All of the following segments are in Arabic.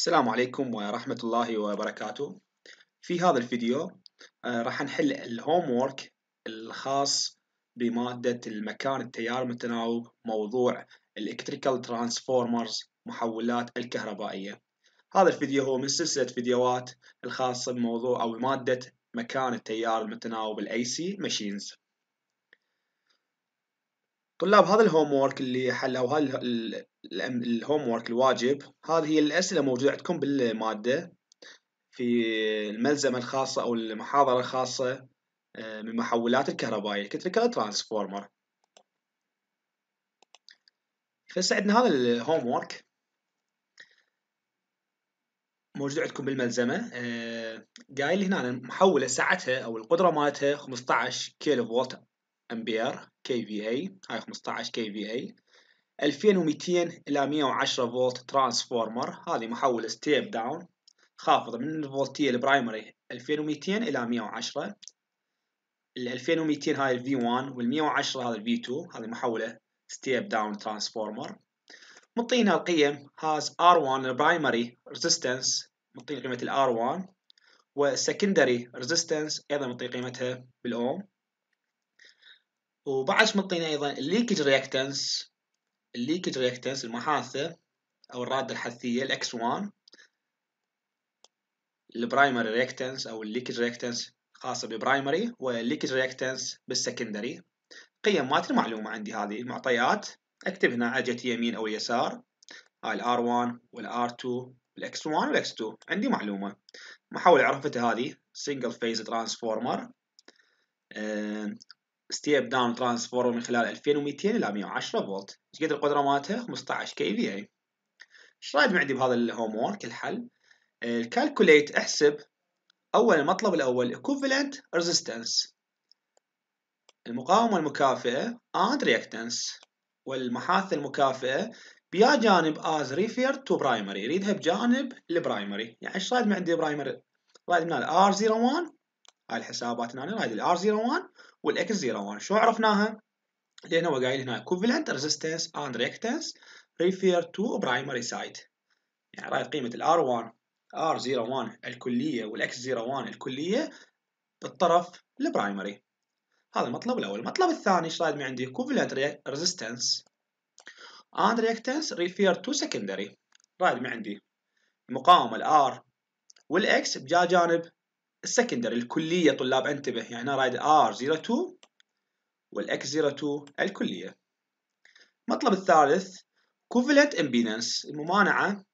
السلام عليكم ورحمة الله وبركاته في هذا الفيديو آه، راح نحل الهوم وورك الخاص بمادة المكان التيار المتناوب موضوع الالكتريكال ترانسفورمرز محولات الكهربائية هذا الفيديو هو من سلسلة فيديوهات الخاصة بموضوع أو مادة مكان التيار المتناوب الاي سي ماشينز طلاب هذا الهوم وورك اللي او هذا الهوم وورك الواجب هذه هي الاسئله موجوده عندكم بالماده في الملزمه الخاصه او المحاضره الخاصه آه، من محولات الكهربائيه الكتريكال ترانسفورمر فهسه عندنا هذا الهوم وورك موجود عندكم بالملزمه آه، قايل هنا المحوله سعتها او القدره مالتها 15 كيلو فولت امبير كي في اي هاي 15 كي في اي 2200 الى 110 فولت ترانسفورمر هذه محول ستيب داون خافضه من الفولتيه البرايمري 2200 الى 110 ال 2200 هاي الفي 1 وال 110 هذا الفي 2 هذه محوله ستيب داون ترانسفورمر مطينا القيم هاز R1 البرايمري ريزيستنس مطين قيمة الار R1 والسكندري ريزيستنس أيضا مطين قيمتها بالأوم وبعد مطينا ايضا الليكج رياكتنس الليكج رياكتنس المحاثة او الرادة الحثية الاكس 1 البرايمري رياكتنس او الليكج رياكتنس خاصة بالبرايمري والليكج رياكتنس بالسكندري قيم مالت المعلومة عندي هذه المعطيات اكتب هنا على جهة اليمين او يسار هاي الار 1 والار 2 والاكس 1 والاكس 2 عندي معلومة محاولة عرفتها هذه single phase transformer ستيب داون ترانسفورمر من خلال 2200 الى 110 فولت ايش قد القدره مالته 15 كي في اي ايش رايك عندي بهذا الهوم وورك الحل الكالكوليت احسب اول المطلب الاول equivalent resistance المقاومه المكافئه and reactance والمحاث المكافئه بيا جانب از ريفير تو برايمري يريدها بجانب البرايمري يعني ايش رايد عندي برايمري رايد من ال R01 هاي الحسابات هنا رايد ال R01 والاكس 01 شو عرفناها؟ لان هو قايل هنا كوفلنت ريزيستنس اند ريكتنس ريفير تو برايمري سايد يعني رايت قيمه الار 1 ار 01 الكليه والاكس 01 الكليه بالطرف البرايمري هذا المطلب الاول المطلب الثاني ايش رايد عندي كوفلنت ريزيستنس اند ريكتنس ريفير تو سكندري رايد عندي مقاومه الار والاكس بجا جانب السكندري الكلية طلاب انتبه يعني أنا رايد R02 والإكس 02 والx 02 الكليه المطلب الثالث كوفلنت امبيدنس الممانعة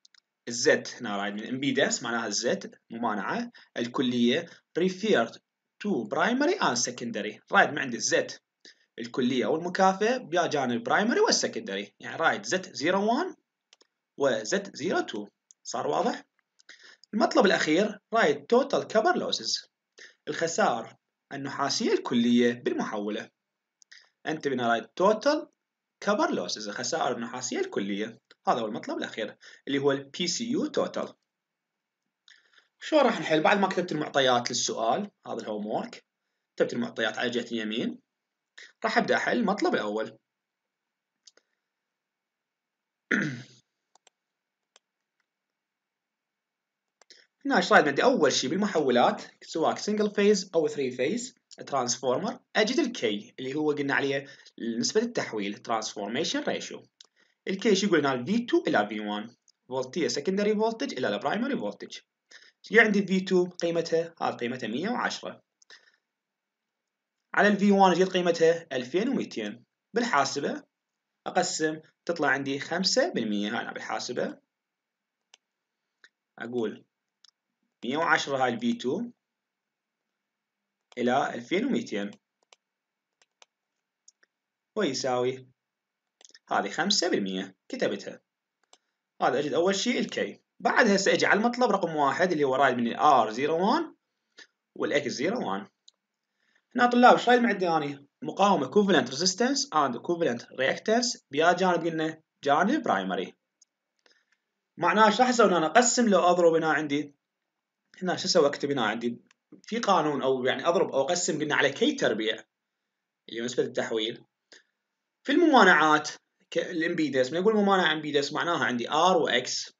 الزد هنا رايد من امبيدنس معناها الزد ممانعة الكلية referred to primary and secondary رايد من عندي الزد الكلية والمكافئة بيا جانب primary والسكندري يعني رايد z 01 وz 02 صار واضح؟ المطلب الأخير رايت توتال كبر لوسز الخسار النحاسية الكلية بالمحولة أنت بنا رايت توتال كبر لوسز الخسائر النحاسية الكلية هذا هو المطلب الأخير اللي هو البي سي يو توتال شو راح نحل بعد ما كتبت المعطيات للسؤال هذا الهوم وورك كتبت المعطيات على جهة اليمين راح أبدأ أحل المطلب الأول هنا ايش عندي اول شيء بالمحولات سواء سنجل فيز او ثري فيز ترانسفورمر اجد الكي اللي هو قلنا عليه نسبه التحويل ترانسفورميشن ريشيو الكي شو قلنا V2 الى V1 فولتيه سكندري فولتج الى البرايمري فولتج جاء عندي V2 قيمتها هذه قيمتها 110 على ال V1 جت قيمتها 2200 بالحاسبة أقسم تطلع عندي 5% هنا بالحاسبة أقول 110 هاي البي 2 إلى 2200 ويساوي هذه 5% كتبتها هذا أجد أول شيء الكي بعد هسه أجي على المطلب رقم واحد اللي هو رايد من الار 01 والإكس 01 هنا طلاب ايش رايد معدي اني مقاومة كوفلنت ريزيستنس اند كوفلنت رياكتنس بيا جانب قلنا جانب برايمري معناه ايش راح اسوي انا اقسم لو اضرب هنا عندي هنا شو اسوي اكتب هنا عندي في قانون او يعني اضرب او اقسم قلنا على كي تربيع اللي هو نسبه التحويل في الممانعات الامبيدس من اقول ممانعه امبيدس معناها عندي ار واكس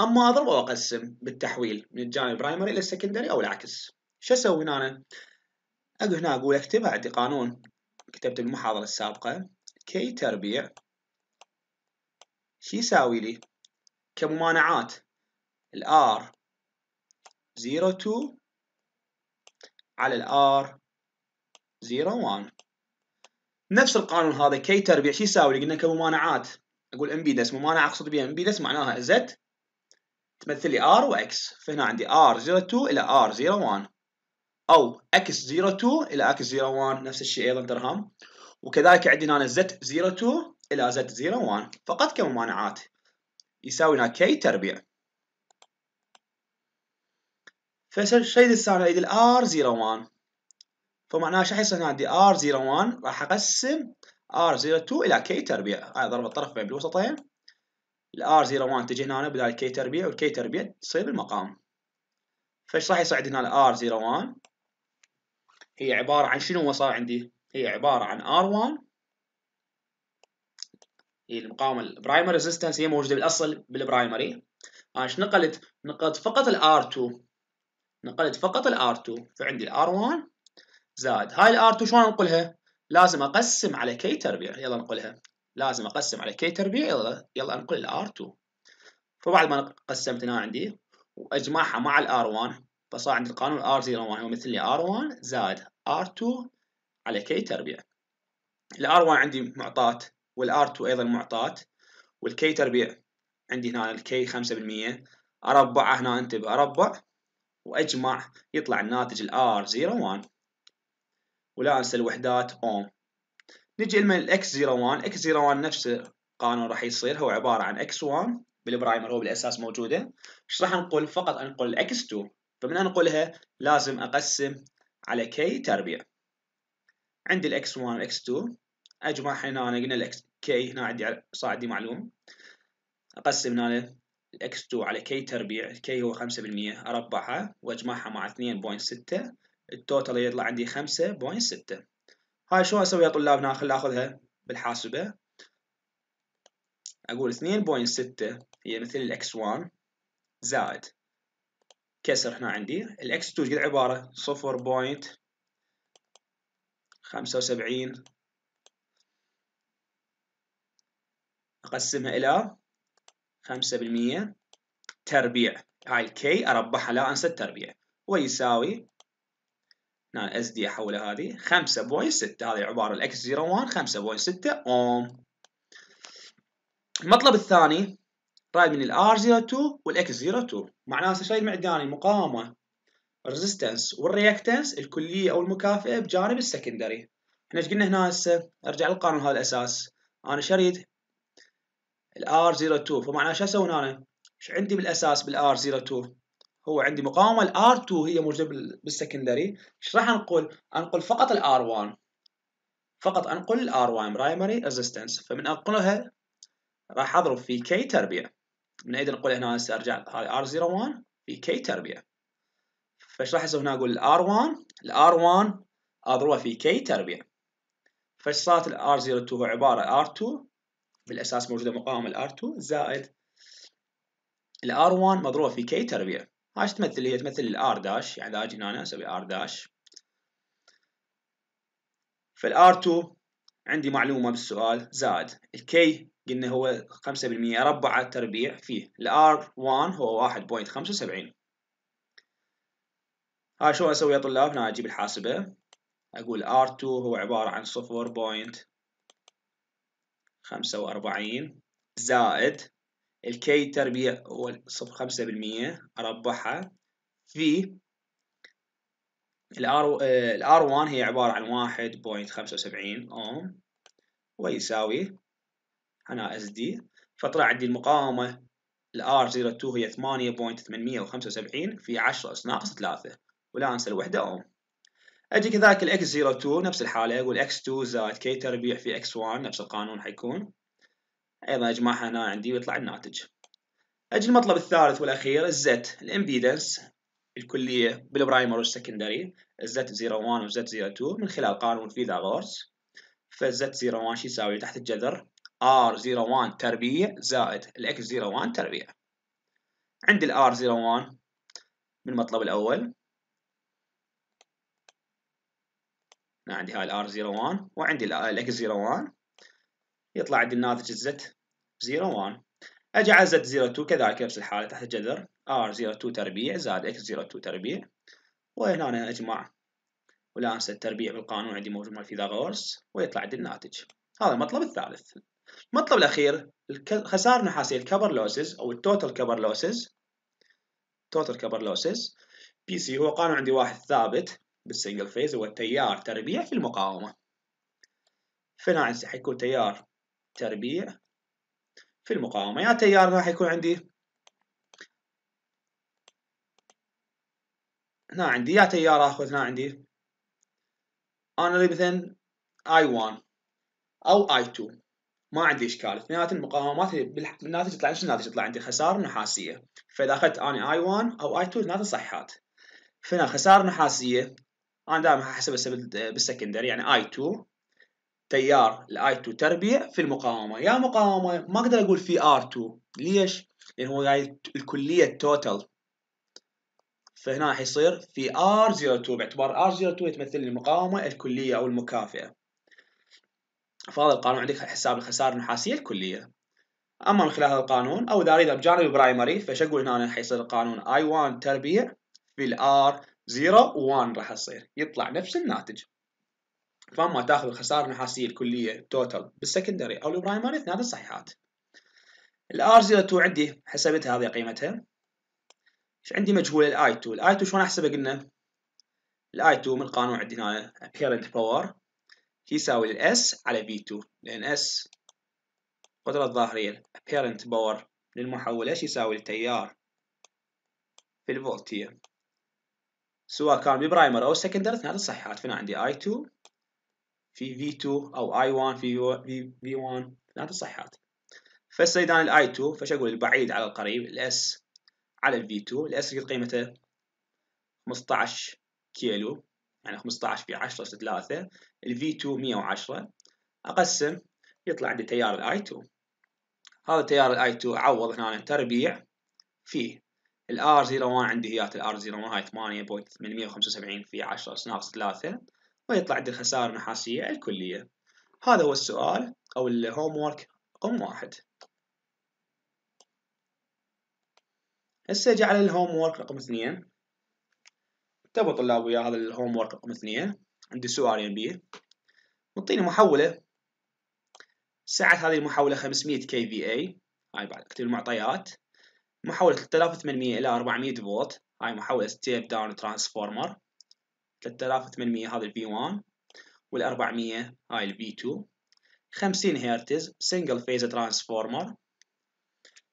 اما اضرب او اقسم بالتحويل من الجانب البرايمري الى السكندري او العكس شو اسوي هنا اقول هنا اقول اكتبها عندي قانون كتبته بالمحاضره السابقه كي تربيع شو يساوي لي؟ كممانعات الار على ال R 01 نفس القانون هذا كي تربيع شو يساوي؟ قلنا كممانعات اقول امبيدنس ممانعه اقصد بها امبيدنس معناها زد تمثل لي R و X فهنا عندي R 02 الى R 01 او X 02 الى X 01 نفس الشيء ايضا درهم وكذلك عندي هنا زد 02 الى زد 01 فقط كممانعات يساوي هنا كي تربيع فشيل عندي ال r 01 فمعناها شو حيصير عندي r 01 راح اقسم r 02 الى K تربيع هاي ضرب الطرف بين الوسطين ال r 01 تجي هنا بدال K تربيع K تربيع تصير بالمقام فايش راح يصير عندنا r 01 هي عباره عن شنو هو صار عندي هي عباره عن r 1 هي المقاومه البرايمري ريزيستنس هي موجوده بالاصل بالبرايمري انا ايش نقلت نقلت فقط r 2 نقلت فقط ال R2 فعندي ال R1 زائد هاي ال R2 شلون انقلها؟ لازم اقسم على كي تربيع يلا انقلها لازم اقسم على كي تربيع يلا يلا انقل ال R2 فبعد ما قسمت هنا عندي واجمعها مع ال R1 فصار عندي القانون R01 هو مثل لي R1 زائد R2 على كي تربيع ال R1 عندي معطات وال R2 ايضا معطات والكي تربيع عندي هنا الكي 5% اربعه هنا انتبه اربع وأجمع يطلع الناتج ال R01 ولا أنسى الوحدات أوم نجي ال X01 X01 نفس القانون راح يصير هو عبارة عن X1 بالبرايمر هو بالأساس موجودة ايش راح نقول فقط أنقل X2 فمن أنقلها لازم أقسم على K تربيع عندي ال X1 وال X2 أجمع هنا أنا قلنا ال K هنا عندي صار عندي معلومة أقسم هنا الاكس 2 على كي تربيع كي هو 5% اربعها واجمعها مع 2.6 التوتال يطلع عندي 5.6 هاي شو اسوي يا طلابنا خل اخذها بالحاسبه اقول 2.6 هي مثل الاكس 1 زائد كسر هنا عندي الاكس 2 قد عباره 0.75 اقسمها الى 5% تربيع هاي الكي اربحها لا انسى التربيع ويساوي هنا نعم، اس دي احولها هذه 5.6 هذه العباره الاكس 01 5.6 اوم المطلب الثاني رايد من الار 02 والاكس 02 معناته شيء المعدني المقاومه الريزستنس والرياكتنس الكليه او المكافئه بجانب السكندري احنا ايش قلنا هنا هسه ارجع للقانون هذا الاساس انا شريد الار 02 فمعناه شو اسوي هنا؟ ايش عندي بالاساس بالار 02 هو عندي مقاومه الار 2 هي موجوده بالسكندري ايش راح انقل؟ انقل فقط الار 1 فقط انقل الار 1 برايمري ريزيستنس فمن انقلها راح اضرب في كي تربيع من ايد نقول هنا هسه ارجع هاي ار 01 في كي تربيع فايش راح اسوي هنا اقول الار 1 الار 1 اضربه في كي تربيع فايش صارت الار 02 هو عباره ار 2 بالاساس موجوده مقاومه الار 2 زائد الار 1 مضروبه في كي تربيع هاي تمثل هي تمثل الار داش يعني اذا اجي هنا اسوي ار داش فالار 2 عندي معلومه بالسؤال زائد الكي قلنا هو 5% ربع التربيع فيه الار 1 هو 1.75 ها شو اسوي يا طلاب هنا اجيب الحاسبه اقول R2 هو عباره عن 45 زائد الكي تربيع هو صفر خمسة بالمية أربحها في الار r آه، 1 هي عبارة عن 1.75 أوم ويساوي هنا اس دي فطلع عندي المقاومة الار 02 هي 8.875 في 10 اس ناقص 3 ولا انسى الوحدة اوم اجي كذلك x 02 نفس الحاله اقول x 2 زائد k تربيع في x 1 نفس القانون حيكون ايضا اجمعها هنا عندي ويطلع الناتج اجي المطلب الثالث والاخير الـ z الـ impedance الكليه بالبرايمر والسكندري z 01 z 02 من خلال قانون فيثاغورس فالـ z 01 شو يساوي تحت الجذر R01 تربيع زايد الـ x الX01 تربيع عندي الـ R01 من المطلب الأول انا عندي هاي الار 01 وعندي الاكس 01 يطلع عندي الناتج الزت 01 اجي على زت 02 كذلك نفس الحاله تحت الجذر ار 02 تربيع زائد اكس 02 تربيع وهنا أنا اجمع ولا انسى التربيع بالقانون عندي موجود مال فيثاغورس ويطلع عندي الناتج هذا المطلب الثالث المطلب الاخير الخسائر النحاسيه الكبر لوسز او التوتال كبر لوسز توتال كبر لوسز بي سي هو قانون عندي واحد ثابت بالسنجل فيز هو تيار تربيع في المقاومة فانا هسه حيكون تيار تربيع في المقاومة يا تيار راح يكون عندي هنا عندي يا تيار اخذ هنا عندي انا اللي مثلا اي 1 او اي 2 ما عندي اشكال اثنينات المقاومات بالناتج يطلع شو الناتج يطلع عندي خساره نحاسيه فاذا اخذت انا اي 1 او اي 2 اثنيناتهم صحيحات فهنا خساره نحاسيه انا دائما احسب بالسكندري يعني اي 2 تيار الاي 2 تربيع في المقاومه يا مقاومه ما اقدر اقول في ار 2 ليش؟ لان هو جاي الكليه التوتال فهنا حيصير في R02 باعتبار R02 يتمثل المقاومة الكلية أو المكافئة فهذا القانون عندك حساب الخسارة النحاسية الكلية أما من خلال هذا القانون أو إذا أريد بجانب البرايمري فايش أقول هنا حيصير القانون I1 تربيع في الار R 0 و1 راح تصير يطلع نفس الناتج فما تاخذ الخسارة النحاسية الكلية توتال بالسكندري أو البرايمري اثنين صحيحات r 02 عندي حسبتها هذه قيمتها ايش عندي مجهول i 2 i 2 شلون احسبه قلنا i 2 من القانون عندي هنا apparent power يساوي S على v 2 لان S القدرة الظاهرية apparent power للمحول ايش يساوي التيار في الفولتية سواء كان ببرايمر او سكندري اثنين صح عارفين عندي اي 2 في في 2 او اي 1 في في 1 اثنين صحات فهسه انا الاي 2 فش اقول البعيد على القريب الاس على الفي 2 الاس قيمته 15 كيلو يعني 15 في 10 3 الفي 2 110 اقسم يطلع عندي تيار الاي 2 هذا تيار الاي 2 عوض هنا تربيع فيه الار 01 عندي هيات الار 01 هاي 8.875 في 10 اس ناقص 3 ويطلع عندي الخسائر النحاسية الكلية هذا هو السؤال أو الهوم وورك رقم واحد هسه اجي على الهوم وورك رقم اثنين تبوا طلاب ويا هذا الهوم وورك رقم اثنين عندي سؤالين بيه مطيني محولة سعة هذه المحولة 500 كي في اي هاي بعد اكتب المعطيات محاولة 3800 إلى 400 فولت هاي محاولة ستيب داون ترانسفورمر 3800 هذا الفي 1 وال 400 هاي الفي 2 50 هرتز سنجل فيز ترانسفورمر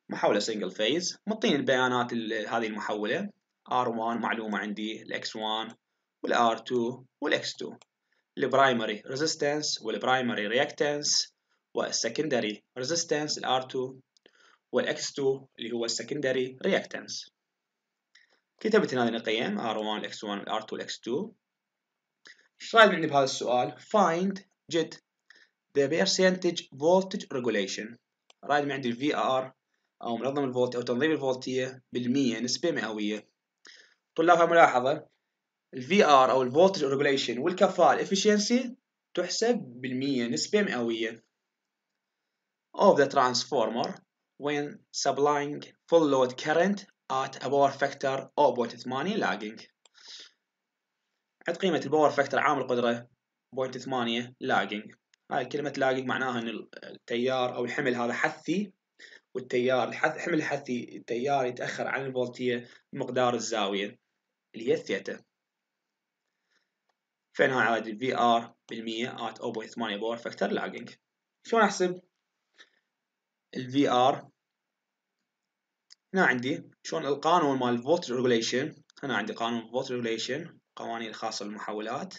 محاولة سنجل فيز مطين البيانات هذه المحولة R1 معلومة عندي ال X1 وال R2 وال X2 primary resistance البرايمري primary reactance رياكتنس secondary resistance ال R2 والX2 اللي هو السكندري رياكتنس كتبت هنا القيم R1 X1 R2, 2 x 2 ايش رايك عندي بهذا السؤال find جد the percentage voltage regulation رايد عندي ال VR او منظم الفولت او تنظيم الفولتيه بالمية نسبه مئويه طلابها ملاحظه ال VR او الفولتج ريجوليشن والكفاءه الافشنسي تحسب بالمية نسبه مئويه of the transformer when supplying full load current at a power factor 0.8 lagging عند قيمة الباور فاكتور عامل قدرة 0.8 lagging. هاي كلمة lagging معناها ان التيار او الحمل هذا حثي والتيار الحث حمل الحثي التيار يتأخر عن الفولتية بمقدار الزاوية اللي هي الثيتا هاي عاد ال ار بالمية at 0.8 باور فاكتور lagging. شلون احسب ال ار هنا عندي شلون القانون مال فوت ريجوليشن هنا عندي قانون فوت ريجوليشن قوانين الخاصة بالمحولات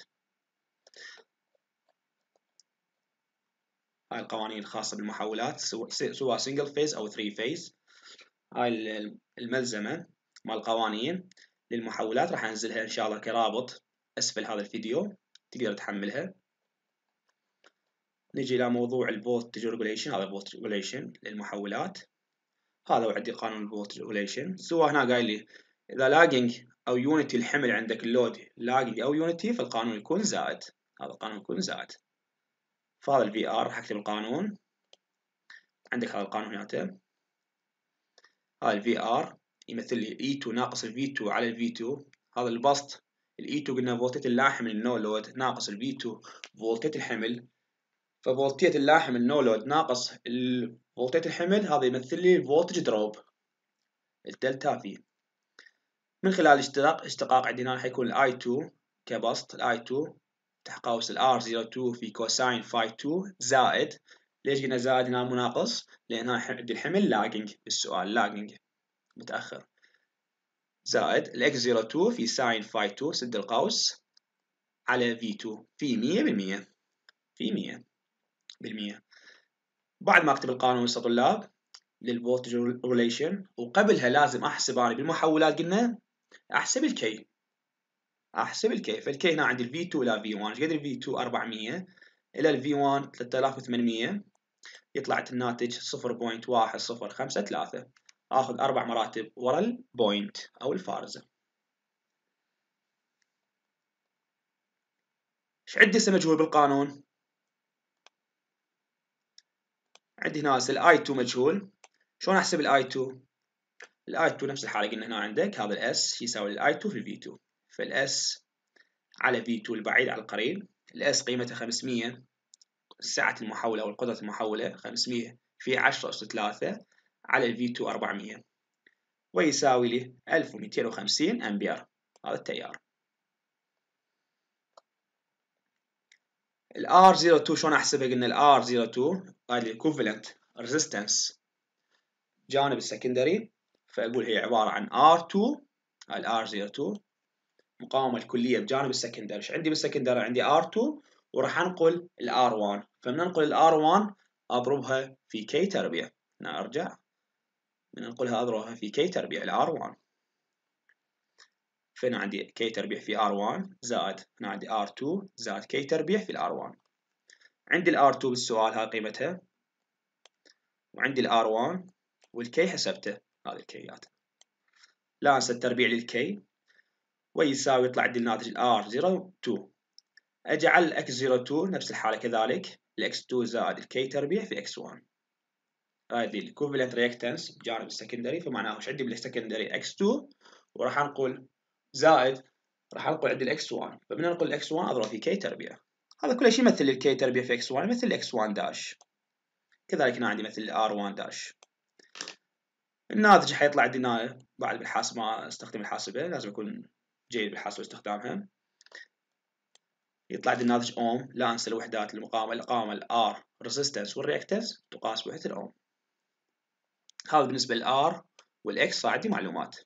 هاي القوانين الخاصة بالمحولات سواء سنجل فيز أو ثري فيز هاي الملزمة مال القوانين للمحولات راح أنزلها إن شاء الله كرابط أسفل هذا الفيديو تقدر تحملها نجي إلى موضوع البوت ريجوليشن هذا البوت ريجوليشن للمحولات هذا وعدي قانون قانون ريجوليشن سوى هنا قايل لي اذا لاجنج او يونتي الحمل عندك اللود لاجنج او يونتي فالقانون يكون زائد هذا القانون يكون زائد فهذا البي ار راح اكتب القانون عندك هذا القانون هنا هذا الفي ار يمثل لي اي 2 ناقص الفي 2 على الفي 2 هذا البسط الاي 2 قلنا فولتية اللاحم النو لود ناقص الفي 2 فولتية الحمل ففولتية اللاحم النو لود ناقص ال فولتات الحمل هذا يمثل لي الفولتج دروب الدلتا في من خلال اشتقاق اشتقاق عندنا حيكون الاي 2 كبسط الاي 2 تحت قوس الار 02 في كوساين فاي 2 زائد ليش قلنا زائد هنا مناقص؟ لان عندي الحمل لاجنج بالسؤال لاجنج متاخر زائد الاكس 02 في ساين فاي 2 سد القوس على في 2 في 100% في 100% بالمية بعد ما اكتب القانون مستر طلاب للفولتج ريليشن وقبلها لازم احسب انا بالمحولات قلنا احسب الكي احسب الكي فالكي هنا عندي الفي 2 الى في 1 ايش قد الفي 2 400 الى الفي 1 3800 يطلع الناتج 0.1053 اخذ اربع مراتب ورا البوينت او الفارزه ايش عندي هسه مجهول بالقانون عندي هنا الاي 2 مجهول شلون احسب الاي 2 الاي 2 نفس الحاله قلنا هنا عندك هذا الاس يساوي الاي 2 في الفي 2 فالاس على في 2 البعيد على القريب الاس قيمته 500 سعه المحوله او قدره المحوله 500 في 10 اس 3 على v 2 400 ويساوي لي 1250 امبير هذا التيار ال r 02 شلون احسبها قلنا ال r 02 equivalent ريزيستنس جانب السكندري فاقول هي عباره عن R2 r 02 مقاومه الكليه بجانب السكندري ايش عندي بالسكندري عندي R2 وراح انقل r 1 فمن انقل r 1 اضربها في كي تربيع هنا ارجع من انقلها اضربها في كي تربيع r 1 فهنا عندي كي تربيع في R1 زائد هنا عندي R2 زائد كي تربيع في R1 عندي R2 بالسؤال هاي قيمتها وعندي R1 والكي حسبته هذه الكيات لا انسى التربيع للكي ويساوي يطلع عندي الناتج R02 اجعل X02 نفس الحالة كذلك x 2 زائد الكي تربيع في X1 هذه الكوفلنت ريكتنس بجانب السكندري فمعناها وش عندي بالسكندري X2 وراح نقول زائد راح انقل عندي الاكس 1 فمن انقل الاكس 1 اضرب في كي تربيع هذا كل شيء يمثل الكي تربيع في اكس 1 مثل الاكس 1 داش كذلك هنا عندي مثل الار 1 داش الناتج حيطلع عندي بعد بالحاسب ما استخدم الحاسبه لازم اكون جيد بالحاسبه واستخدامها يطلع عندي الناتج اوم لا انسى الوحدات المقاومه القاومه الار ريزيستنس والريكتنس تقاس بوحده الاوم هذا بالنسبه للار والاكس صار عندي معلومات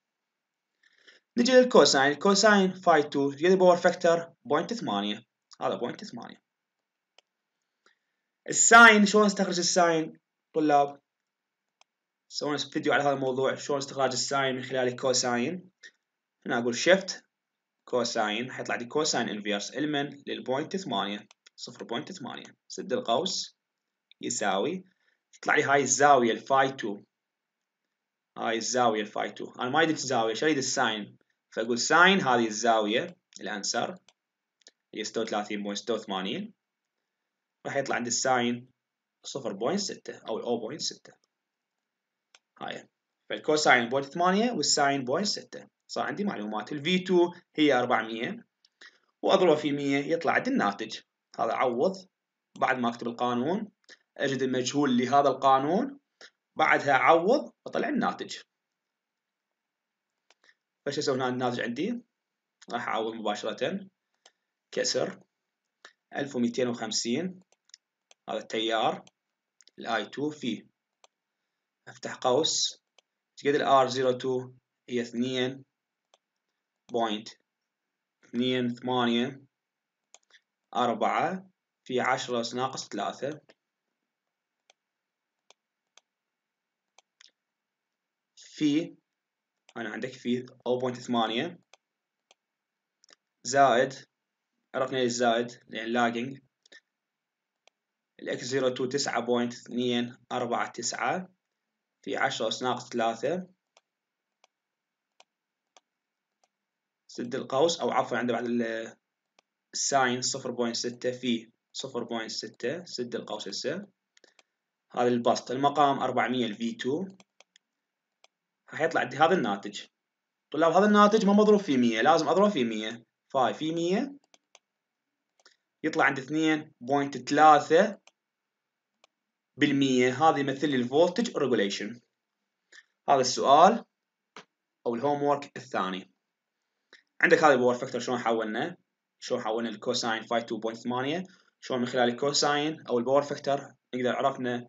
نجي للكوساين الكوساين فاي 2 ريال باور فاكتور 0.8 هذا 0.8 الساين شلون استخرج الساين طلاب سوينا فيديو على هذا الموضوع شلون استخراج الساين من خلال الكوساين هنا اقول شيفت كوساين حيطلع لي كوساين انفيرس المن للبوينت 8 0.8 سد القوس يساوي تطلع لي هاي الزاويه الفاي 2 هاي الزاويه الفاي 2 انا ما اريد الزاويه شو اريد الساين فاقول ساين هذه الزاويه الانسر هي 36.86 راح يطلع عند الساين 0.6 او 0.6 هاي فالكوساين 0.8 والساين 0.6 صار عندي معلومات الـ V2 هي 400 واضربه في 100 يطلع عندي الناتج هذا عوض بعد ما اكتب القانون اجد المجهول لهذا القانون بعدها عوض وطلع الناتج فايش اسوي هنا الناتج عندي راح اعوض مباشرة كسر 1250 هذا التيار i 2 في افتح قوس ايش قد r 02 هي 2 بوينت 2 8 4 في 10 ناقص 3 في أنا عندك في 0.8 زائد عرفنا ليش زائد لأن لاجنج الإكس 02 9.249 في 10 أس ناقص 3 سد القوس أو عفوا عنده بعد الساين 0.6 في 0.6 سد القوس هسه هذا البسط المقام 400 الفي 2 هيطلع عندي هذا الناتج طلاب هذا الناتج ما مضروب في 100 لازم اضرب في 100 فاي في 100 يطلع عند 2.3 بالمية هذا يمثل لي الفولتج ريجوليشن هذا السؤال او الهوم وورك الثاني عندك هذا الباور فاكتور شلون حولنا شلون حولنا الكوساين 52.8 شلون من خلال الكوساين او الباور فاكتور نقدر عرفنا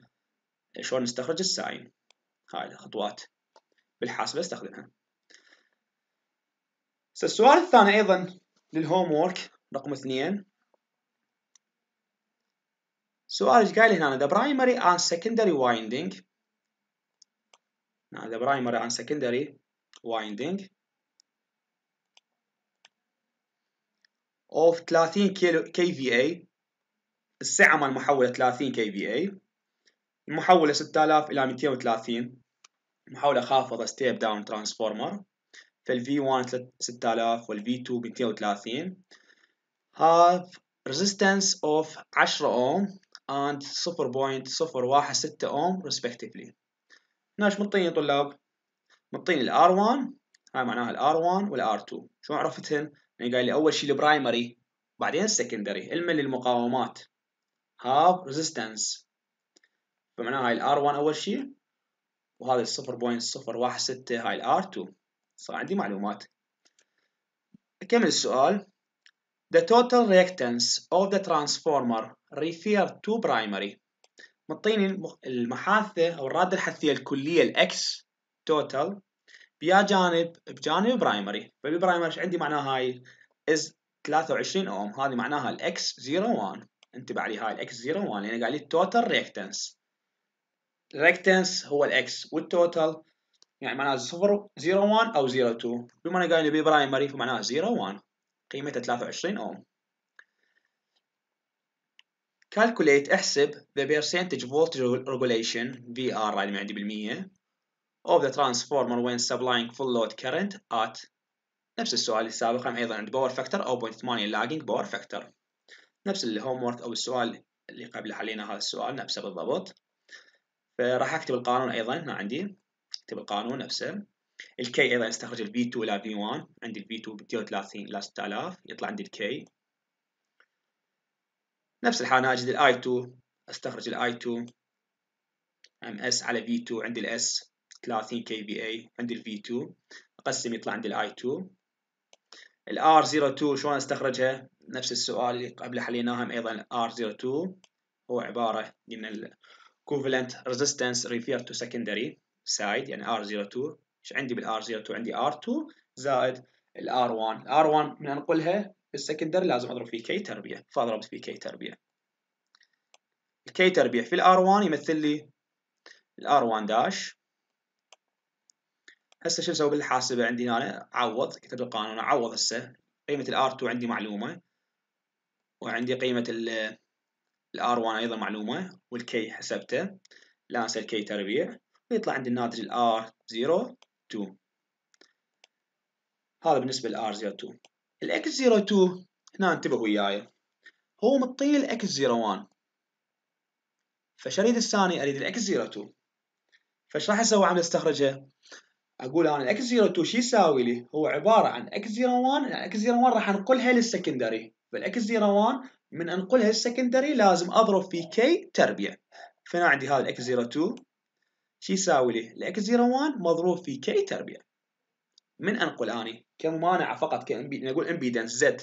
شلون نستخرج الساين هاي الخطوات بالحاسبه استخدمها السؤال الثاني ايضا للهوم وورك رقم اثنين سؤال ايش قايل هنا ذا برايمري اند سكندري وايندينج ذا برايمري اند سكندري وايندينج of 30 كيلو كي في اي السعه مال المحوله 30 كي في اي المحوله 6000 الى 230 محاولة خافضة ستيب داون ترانسفورمر فالفي 1 6000 والفي 2 230 have resistance of 10 ohm and 0.016 ohm respectively هنا ايش مطيني طلاب مطيني الـ R1 هاي معناها الـ R1 والـ R2 شو عرفتهن يعني قال لي اول شيء البرايمري بعدين السكندري علما للمقاومات have resistance فمعناها هاي الـ R1 اول شيء وهذا 0.016 هاي ال R2 صار عندي معلومات أكمل السؤال The total reactance of the transformer referred to primary مطيني المحاثة أو الرادة الحثية الكلية x total بيا جانب بجانب برايمري فالبرايمري عندي معناها هاي از 23 اوم هذه معناها الاكس 01 انتبه علي هاي الاكس 01 لان قال لي التوتال ريكتنس الريكتنس هو الاكس والتوتال يعني معناها 0 0 1 او 0 2 بما ان قال لي بي برايمري فمعناها 0 1 قيمته 23 اوم كالكوليت احسب ذا بيرسنتج فولتج ريجوليشن في ار اللي عندي بالمية اوف ذا ترانسفورمر وين سبلاينج فول لود كرنت ات نفس السؤال السابق ايضا عند باور فاكتور او 0.8 لاجنج باور فاكتور نفس الهوم وورك او السؤال اللي قبل حلينا هذا السؤال نفسه بالضبط فراح اكتب القانون ايضا هنا عندي اكتب القانون نفسه الكي ايضا استخرج البي 2 الى في 1 عندي البي 2 ب 30 الى 6000 يطلع عندي الكي نفس الحالة اجد الاي 2 استخرج الاي 2 ام اس على في 2 عندي الاس 30 كي بي اي عندي البي 2 اقسم يطلع عندي الاي 2 الار 02 شلون استخرجها نفس السؤال اللي قبل حليناها ايضا ار 02 هو عبارة من covalent resistance referred to secondary side يعني R02 ايش عندي r 02 عندي R2 زائد r 1 r 1 من انقلها بالسكندري لازم اضرب فيه كي تربيع فاضرب فيه كي تربيع الكي تربيع في r 1 يمثل لي r 1 داش هسه شو اسوي بالحاسبه عندي هنا اعوض كتبت القانون اعوض هسه قيمه r 2 عندي معلومه وعندي قيمه ال الار 1 ايضا معلومه والكي حسبته لا انسى الكي تربيع ويطلع عندي الناتج الار 02 هذا بالنسبه للار 02 الاكس 02 هنا انتبه وياي هو مطيل الاكس 01 فشريد اريد الثاني اريد الاكس 02 فايش راح اسوي عمل استخرجه اقول انا الاكس 02 شو يساوي لي هو عباره عن اكس 01 الاكس 01 راح انقلها للسكندري فالاكس 01 من انقلها السكندري لازم اضرب في كي تربيع فانا عندي هذا الاكس 02 شو يساوي لي؟ الاكس 01 مضروب في كي تربيع من انقل اني كممانعه فقط نقول امبيدنس زد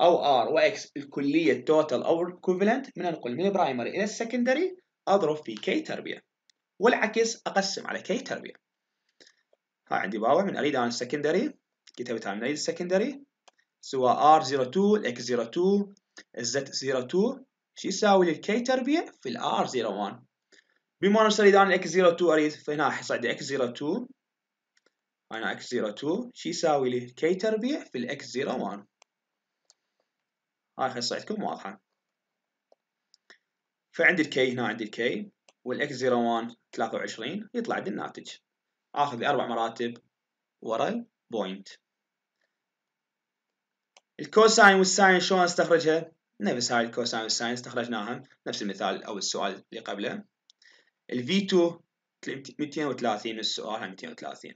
او ار واكس الكليه التوتال او الكوفلنت من انقل من البرايمري الى السكندري اضرب في كي تربيع والعكس اقسم على كي تربيع ها عندي باوع من اريد انا السكندري كتبتها من اريد السكندري سواء r 02 x 02 z 02 شو يساوي للكي تربيع في r 01 بما نرسل اذا انا x 02 اريد فهنا حصعد x 02 هنا x 02 شو يساوي لي كي تربيع في x 01 هاي خصائصكم واضحه فعندي الكي هنا عندي الكي x 01 23 يطلع عندي الناتج اخذ اربع مراتب ورا البوينت الكوساين والساين شلون استخرجها؟ نفس هاي الكوساين والساين استخرجناها نفس المثال او السؤال اللي قبله الفي 2 230 السؤال 230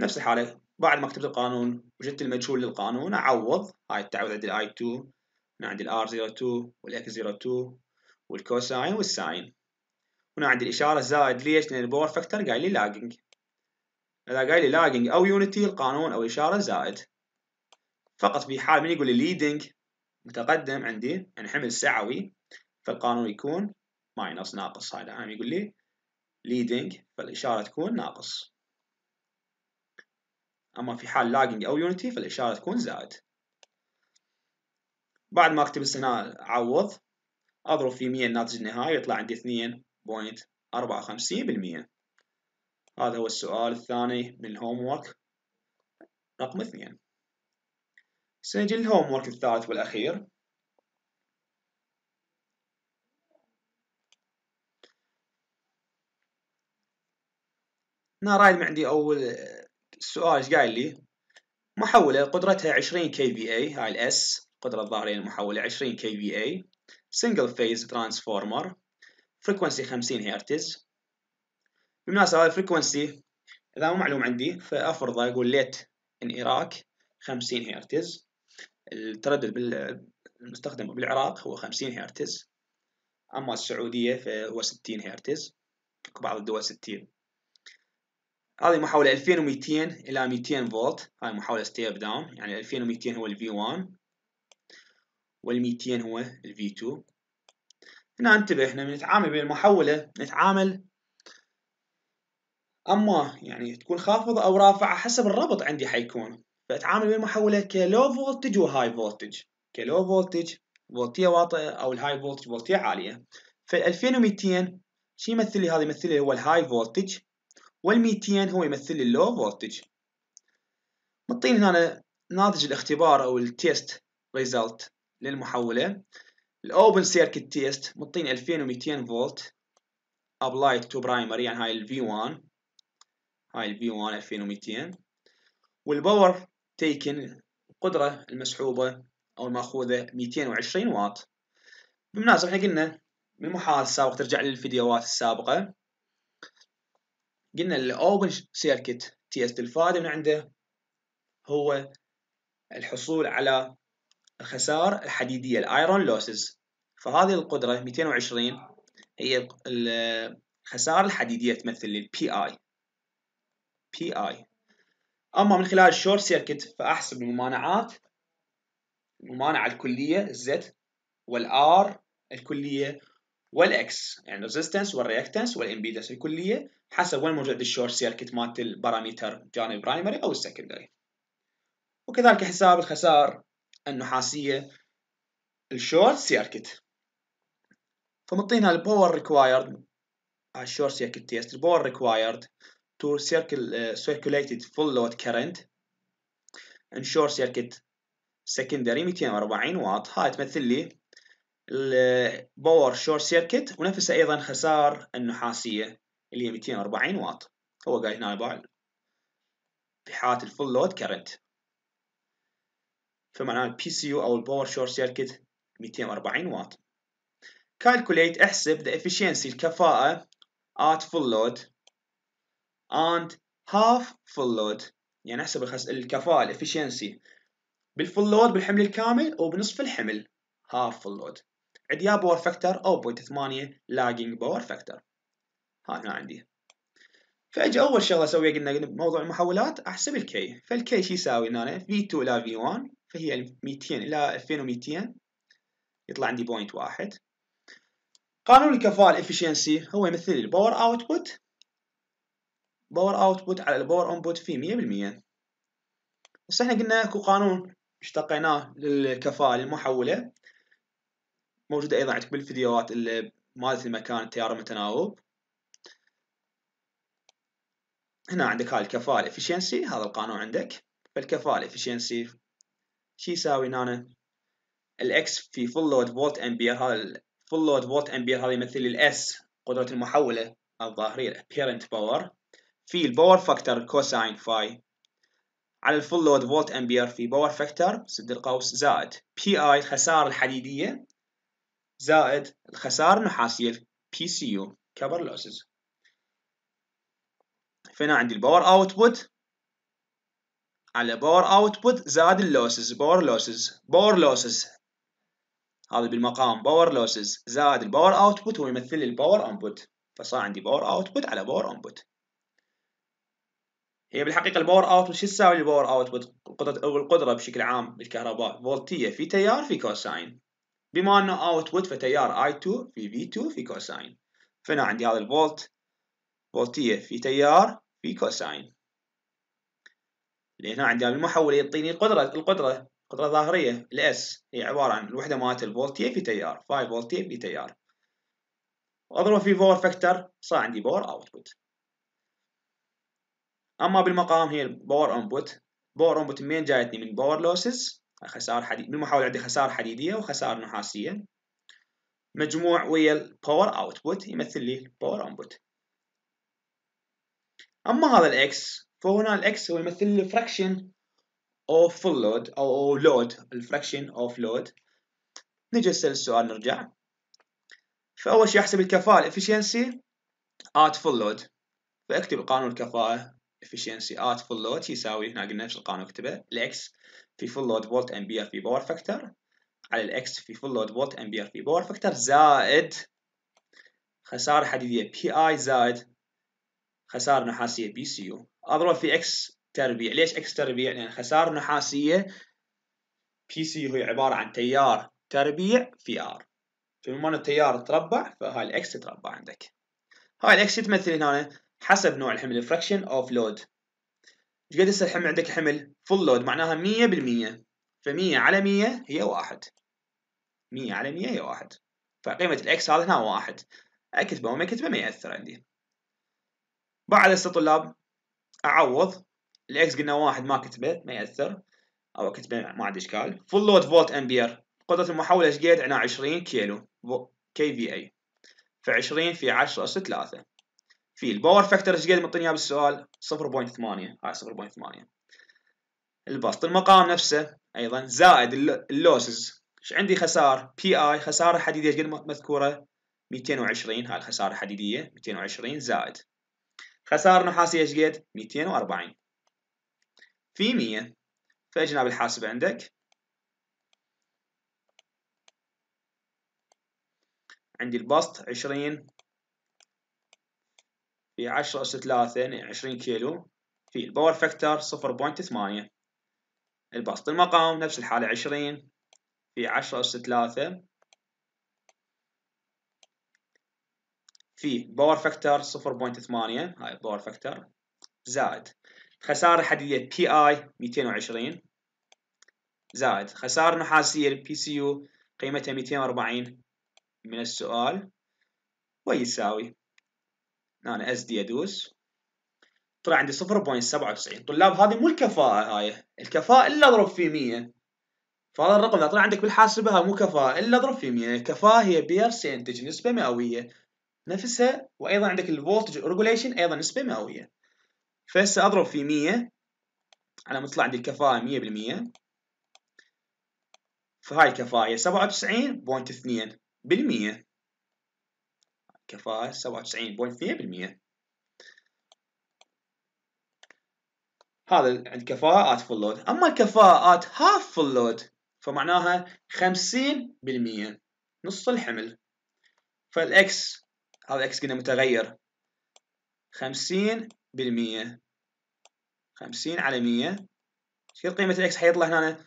نفس الحاله بعد ما كتبت القانون وجدت المجهول للقانون اعوض هاي التعويض عند الاي 2 هنا عندي الار 02 x 02 والكوساين والساين هنا عندي الاشاره زائد ليش؟ لان الباور فاكتور قايل لي لاجنج اذا قايل لي لاجنج او يونتي القانون او اشاره زائد فقط في حال من يقول لي ليدنج متقدم عندي يعني حمل سعوي فالقانون يكون ماينس ناقص هذا عام يقول لي leading فالإشارة تكون ناقص أما في حال lagging أو يونيتي فالإشارة تكون زائد بعد ما أكتب السنة عوض أضرب في 100 الناتج النهائي يطلع عندي 2.54% هذا هو السؤال الثاني من الهوم رقم 2 سنجي الهوم وورك الثالث والأخير هنا رايد عندي أول سؤال ايش قايل لي محولة قدرتها 20 كي بي اي هاي الاس قدرة الظاهرية المحولة 20 كي بي اي سنجل فيز ترانسفورمر فريكونسي 50 هرتز بالمناسبة هاي الفريكونسي إذا مو معلوم عندي فأفرضه أقول ليت ان إراك 50 هرتز التردد المستخدم بالعراق هو 50 هرتز أما السعودية فهو 60 هرتز بعض الدول 60 هذه محاولة 2200 إلى 200 فولت هاي محاولة ستيب داون يعني 2200 هو الفي 1 وال 200 هو الفي 2 هنا انتبه احنا بين بالمحولة نتعامل أما يعني تكون خافضة أو رافعة حسب الربط عندي حيكون فتعامل ويا المحوله كلو فولتج وهاي فولتج كلو فولتج فولتيه واطئه او الهاي فولتج فولتيه عاليه فال 2200 شو يمثل لي هذا يمثل لي هو الهاي فولتج وال 200 هو يمثل لي اللو فولتج مطين هنا ناتج الاختبار او التيست ريزلت للمحوله الاوبن سيركت تيست مطين 2200 فولت ابلايد تو برايمري يعني هاي ال v 1 هاي ال v 1 2200 والباور تيكن القدرة المسحوبة أو المأخوذة 220 واط بالمناسبة احنا قلنا من المحاضرة السابقة ترجع للفيديوهات السابقة قلنا الأوبن سيركت تي اس الفائدة من عنده هو الحصول على الخسار الحديدية الايرون لوسز فهذه القدرة 220 هي الخسائر الحديدية تمثل للبي اي بي اي أما من خلال الشورت سيركت فأحسب الممانعات الممانعة الكلية الزد والآر الكلية والاكس يعني الريزستنس والرياكتنس والامبيدنس الكليه حسب وين موجود الشورت سيركت مالت الباراميتر جانب برايمري او السكندري وكذلك حساب الخسائر النحاسيه الشورت سيركت فمطينا الباور ريكوايرد على الشورت سيركت تيست الباور ريكوايرد to circle, uh, circulated full load current in short circuit secondary 240 واط هاي تمثل لي الباور شورت سيركت ونفسها ايضا خسار النحاسيه اللي هي 240 واط هو قال هنا بعد في حاله الفول لود كرنت فمعناه البي سي يو او الباور شورت سيركت 240 واط كالكوليت احسب ذا افشنسي الكفاءه ات فول لود and half full load يعني احسب الكفاءة الافشنسي بالفول لود بالحمل الكامل وبنصف الحمل half full load عندي يا باور فاكتور 8 لاجينج باور فاكتور ها هنا عندي فاجي اول شغله اسويها قلنا بموضوع المحولات احسب الكي فالكي شو يساوي هنا V2 الى V1 فهي 200 الى 2200 يطلع عندي بوينت واحد قانون الكفاءة الافشنسي هو يمثل الباور اوتبوت باور اوتبوت على الباور انبوت في 100% بالمية هسه احنا قلنا اكو قانون اشتقيناه للكفاءة للمحولة موجودة ايضا عندك بالفيديوهات مالت المكان التيار المتناوب هنا عندك هاي الكفاءة الافشنسي هذا القانون عندك فالكفاءة الافشنسي شي يساوي هنا الاكس في فول لود فولت امبير هذا الفول لود فولت امبير هذا يمثل الاس قدرة المحولة الظاهرية الابيرنت باور في الباور فاكتور كوساين فاي على الفول لود فولت امبير في باور فاكتور سد القوس زائد بي اي الخساره الحديديه زائد الخساره النحاسيه بي سي يو كبر لوسز فهنا عندي الباور اوتبوت على باور اوتبوت زائد اللوسز باور لوسز باور لوسز هذا بالمقام باور لوسز زائد الباور اوتبوت هو يمثل الباور انبوت فصار عندي باور اوتبوت على باور انبوت هي بالحقيقة الباور اوت وش تساوي الباور اوت أو القدرة بشكل عام بالكهرباء فولتية في تيار في كوساين بما انه اوتبوت فتيار I2 في V2 في كوساين فانا عندي هذا الفولت فولتية في تيار في كوساين لان عندي المحول يعطيني القدرة القدرة قدرة ظاهرية الاس هي عبارة عن الوحدة مالت الفولتية في تيار فاي فولتية في تيار اضرب في باور فاكتور صار عندي باور اوتبوت اما بالمقام هي الباور انبوت باور انبوت منين جايتني من باور لوسز خسائر حديد من المحاولة عندي خسائر حديدية وخسائر نحاسية مجموع ويا الباور اوتبوت يمثل لي الباور انبوت اما هذا الاكس فهنا الاكس هو يمثل لي فراكشن اوف لود load او لود الفراكشن اوف لود نجي هسه السؤال نرجع فاول شيء احسب الكفاءة الافشنسي at full load فاكتب قانون الكفاءة efficiency at full load يساوي هنا قلنا نفس القانون اكتبه الاكس في full load volt ampere في power factor على الاكس في full load volt ampere في power factor زائد خسارة حديدية PI زائد خسارة نحاسية PCU اضرب في اكس تربيع ليش اكس تربيع لان يعني خسارة نحاسية PCU سي هي عبارة عن تيار تربيع في R فبما ان التيار تربع فهاي الاكس تتربع عندك هاي الاكس تمثل هنا حسب نوع الحمل fraction of load ايش قد هسه الحمل عندك الحمل full load معناها 100% ف100 على 100 هي 1 100 على 100 هي 1 فقيمة الاكس هذا هنا 1 اكتبه وما اكتبه ما يأثر عندي بعد هسه طلاب اعوض الاكس قلنا 1 ما كتبه ما يأثر او كتبه ما عندي اشكال full load volt امبير قدرة المحولة ايش قد؟ عندنا 20 كيلو كي في اي ف 20 في 10 اس 3 في الباور فاكتور ايش قد معطيني اياه بالسؤال 0.8 هاي 0.8 البسط المقام نفسه ايضا زائد اللوسز ايش عندي خسار بي اي خساره حديديه ايش قد مذكوره 220 هاي الخساره الحديديه 220 زائد خساره نحاسيه ايش قد 240 في 100 فاجناب الحاسب عندك عندي البسط 20 في 10 اس 3 20 كيلو في الباور فاكتور 0.8 البسط المقام نفس الحالة 20 في 10 أس 3 في باور فاكتور 0.8 هاي الباور فاكتور زائد خسارة حديدية بي اي 220 زائد خسارة نحاسية البي سي يو قيمتها 240 من السؤال ويساوي انا نعم، اس دي ادوس طلع عندي 0.97 طلاب هذه مو الكفاءة هاي الكفاءة الا اضرب في 100 فهذا الرقم اللي طلع عندك بالحاسبة مو كفاءة الا اضرب في 100 الكفاءة هي بيرسنتج نسبة مئوية نفسها وايضا عندك الفولتج ريجوليشن ايضا نسبة مئوية فهسه اضرب في 100 على ما تطلع عندي الكفاءة 100% فهاي الكفاءة هي 97.2% كفاءة هذا عند كفاءة at فول لود اما الكفاءات هاف فول لود فمعناها 50% نص الحمل فالاكس هذا اكس قلنا متغير 50 50 على 100 شكل قيمة الاكس حيطلع هنا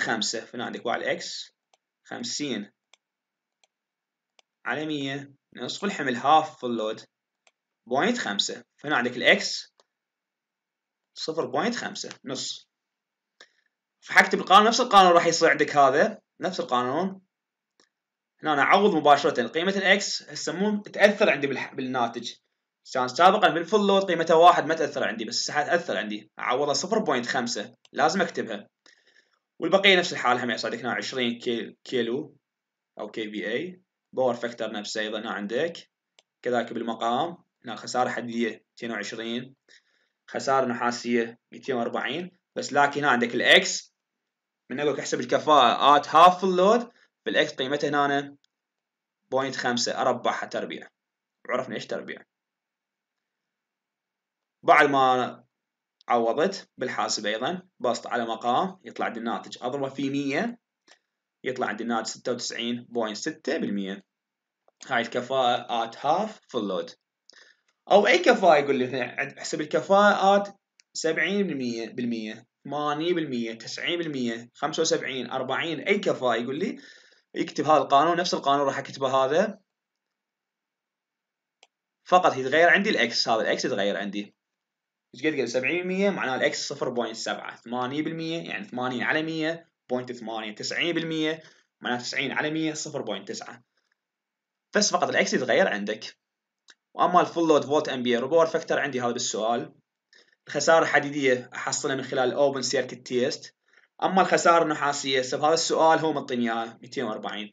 0.5 فهنا عندك واحد الاكس 50 على 100 نصف الحمل هاف فول لود بوينت خمسة فهنا عندك الاكس صفر بوينت خمسة نص فحكتب القانون نفس القانون راح يصير عندك هذا نفس القانون هنا أنا أعوض مباشرة قيمة الإكس هسه مو تأثر عندي بالناتج كان سابقا بالفول لود قيمته واحد ما تأثر عندي بس هسه تأثر عندي أعوضها صفر بوينت خمسة لازم أكتبها والبقية نفس الحال هم عندك هنا عشرين كيلو أو كي بي أي باور فاكتور نفسه أيضا هنا عندك كذلك بالمقام هنا خسارة حدية 220 خسارة نحاسية 240 بس لكن هنا عندك الإكس من لك احسب الكفاءة آت هاف اللود بالإكس قيمتها هنا بوينت خمسة أربعها تربيع وعرفنا إيش تربيع بعد ما عوضت بالحاسب أيضا بسط على مقام يطلع الناتج أضربه في 100 يطلع عندي 96.6% هاي الكفاءة at هاف full load او اي كفاءه يقول لي هنا الكفاءة at 70% 80% 90% 75 40 اي كفاءه يقول لي يكتب هذا القانون نفس القانون راح اكتبه هذا فقط يتغير عندي الاكس هذا الاكس يتغير عندي ايش قد قال 70% معناه الاكس 0.7 80% يعني 80 على 100 0.8 90% معناته 90 على 100 0.9 بس فقط الاكس يتغير عندك واما الفول لود فولت امبير وباور فاكتور عندي هذا بالسؤال الخساره الحديديه احصلها من خلال الاوبن سيركت تيست اما الخساره النحاسيه سب طيب هذا السؤال هو معطيني اياه 240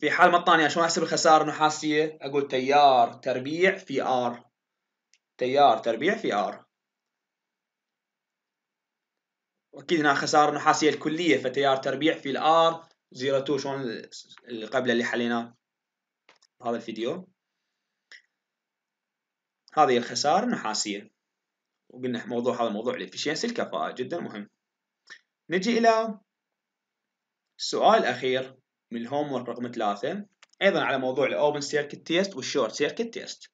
في حال ما اعطاني شلون احسب الخساره النحاسيه اقول تيار تربيع في ار تيار تربيع في ار واكيد هنا خساره نحاسيه الكليه فتيار تربيع في الار 02 شلون القبله اللي حليناه هذا الفيديو هذه الخساره النحاسيه وقلنا موضوع هذا موضوع الافشنسي الكفاءه جدا مهم نجي الى السؤال الاخير من الهوم ورك رقم ثلاثة ايضا على موضوع الاوبن سيركت تيست والشورت سيركت تيست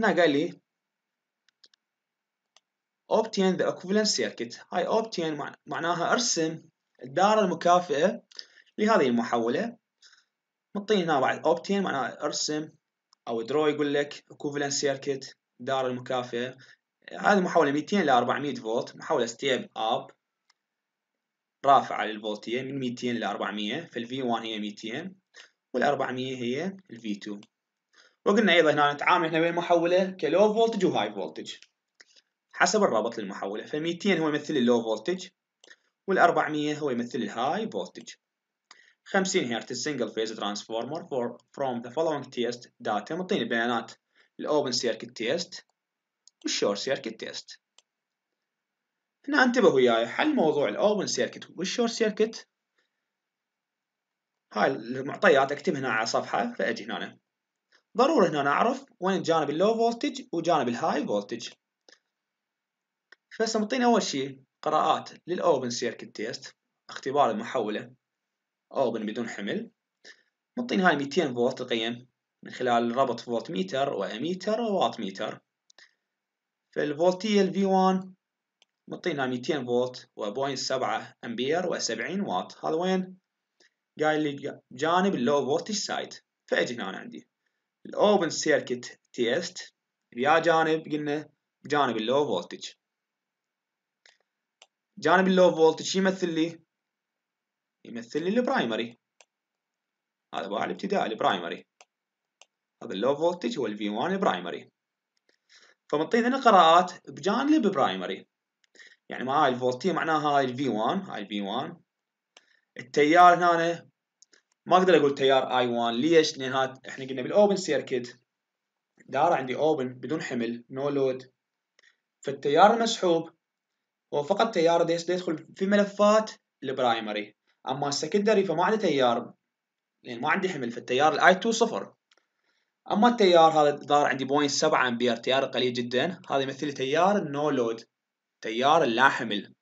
هنا قال لي obtain the equivalent circuit هاي obtain معناها ارسم الدارة المكافئة لهذه المحولة مطين هنا بعد obtain معناها ارسم او درو يقول لك equivalent circuit الدارة المكافئة هذه المحولة 200 ل 400 فولت محولة ستيب اب رافعة للفولتية من 200 ل 400 فالفي 1 هي 200 وال 400 هي الفي 2 وقلنا ايضا هنا نتعامل احنا بين المحولة كلو فولتج وهاي فولتج حسب الرابط للمحولة ف200 هو يمثل اللو فولتج وال400 هو يمثل الهاي فولتج 50 هرتز سنجل فيز ترانسفورمر فور فروم ذا فولوينج تيست داتا معطيني بيانات الاوبن سيركت تيست والشورت سيركت تيست هنا انتبهوا وياي حل موضوع الاوبن سيركت والشورت سيركت هاي المعطيات اكتبها هنا على صفحه فاجي هنا ضروري هنا اعرف وين جانب اللو فولتج وجانب الهاي فولتج فسنعطينا أول شيء قراءات للأوبن سيركت تيست اختبار المحولة أوبن بدون حمل معطينا هاي 200 فولت القيم من خلال ربط فولت ميتر وأميتر وواط ميتر فالفولتية الفي 1 معطينا 200 فولت و.7 أمبير و70 واط هذا وين؟ قايل لي جانب اللو فولتج سايد فأجي هنا عندي الأوبن سيركت تيست بيا جانب قلنا بجانب اللو فولتج جانب اللو فولتج شو يمثل لي؟ يمثل لي البرايمري هذا باع الابتدائي البرايمري هذا اللو فولتج هو الفي 1 البرايمري فمعطينا قراءات بجانب برايمري يعني معاي الفولتية معناها هاي الفي 1 هاي الفي 1 التيار هنا ما اقدر اقول تيار اي 1 ليش؟ لان احنا قلنا بالاوبن سيركت دار عندي اوبن بدون حمل نو no لود فالتيار المسحوب هو فقط تيار يدخل في ملفات البرايمري اما السكندري فما عنده تيار لان يعني ما عندي حمل فالتيار الاي 2 صفر اما التيار هذا ظهر عندي 7 امبير تيار قليل جدا هذا يمثل تيار النو لود تيار اللا حمل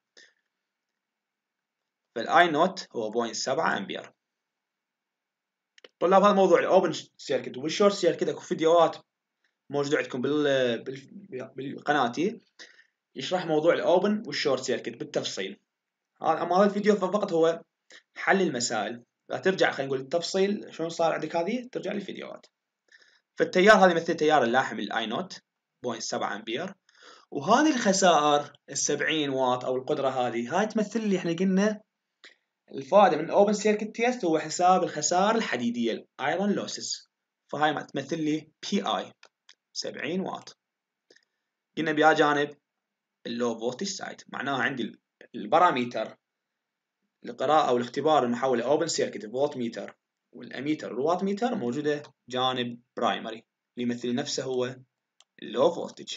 فالاي نوت هو 7 امبير طلاب هذا موضوع الاوبن سيركت والشورت سيركت اكو فيديوهات موجوده عندكم بالقناتي يشرح موضوع الأوبن والشورت سيركت بالتفصيل أما هذا الفيديو فقط هو حل المسائل ترجع خلينا نقول التفصيل شلون صار عندك هذه ترجع للفيديوهات فالتيار هذا مثل تيار اللاحم الاي نوت 0.7 امبير وهذه الخسائر ال 70 واط او القدره هذه هاي تمثل اللي احنا قلنا الفائده من الاوبن سيركت تيست هو حساب الخسائر الحديديه الايرون لوسز فهاي تمثل لي بي اي 70 واط قلنا بها جانب اللو فولتج سايد معناها عندي الباراميتر القراءة أو الاختبار المحولة أوبن سيركت فولت ميتر والأميتر والوات ميتر موجودة جانب برايمري اللي يمثل نفسه هو اللو فولتج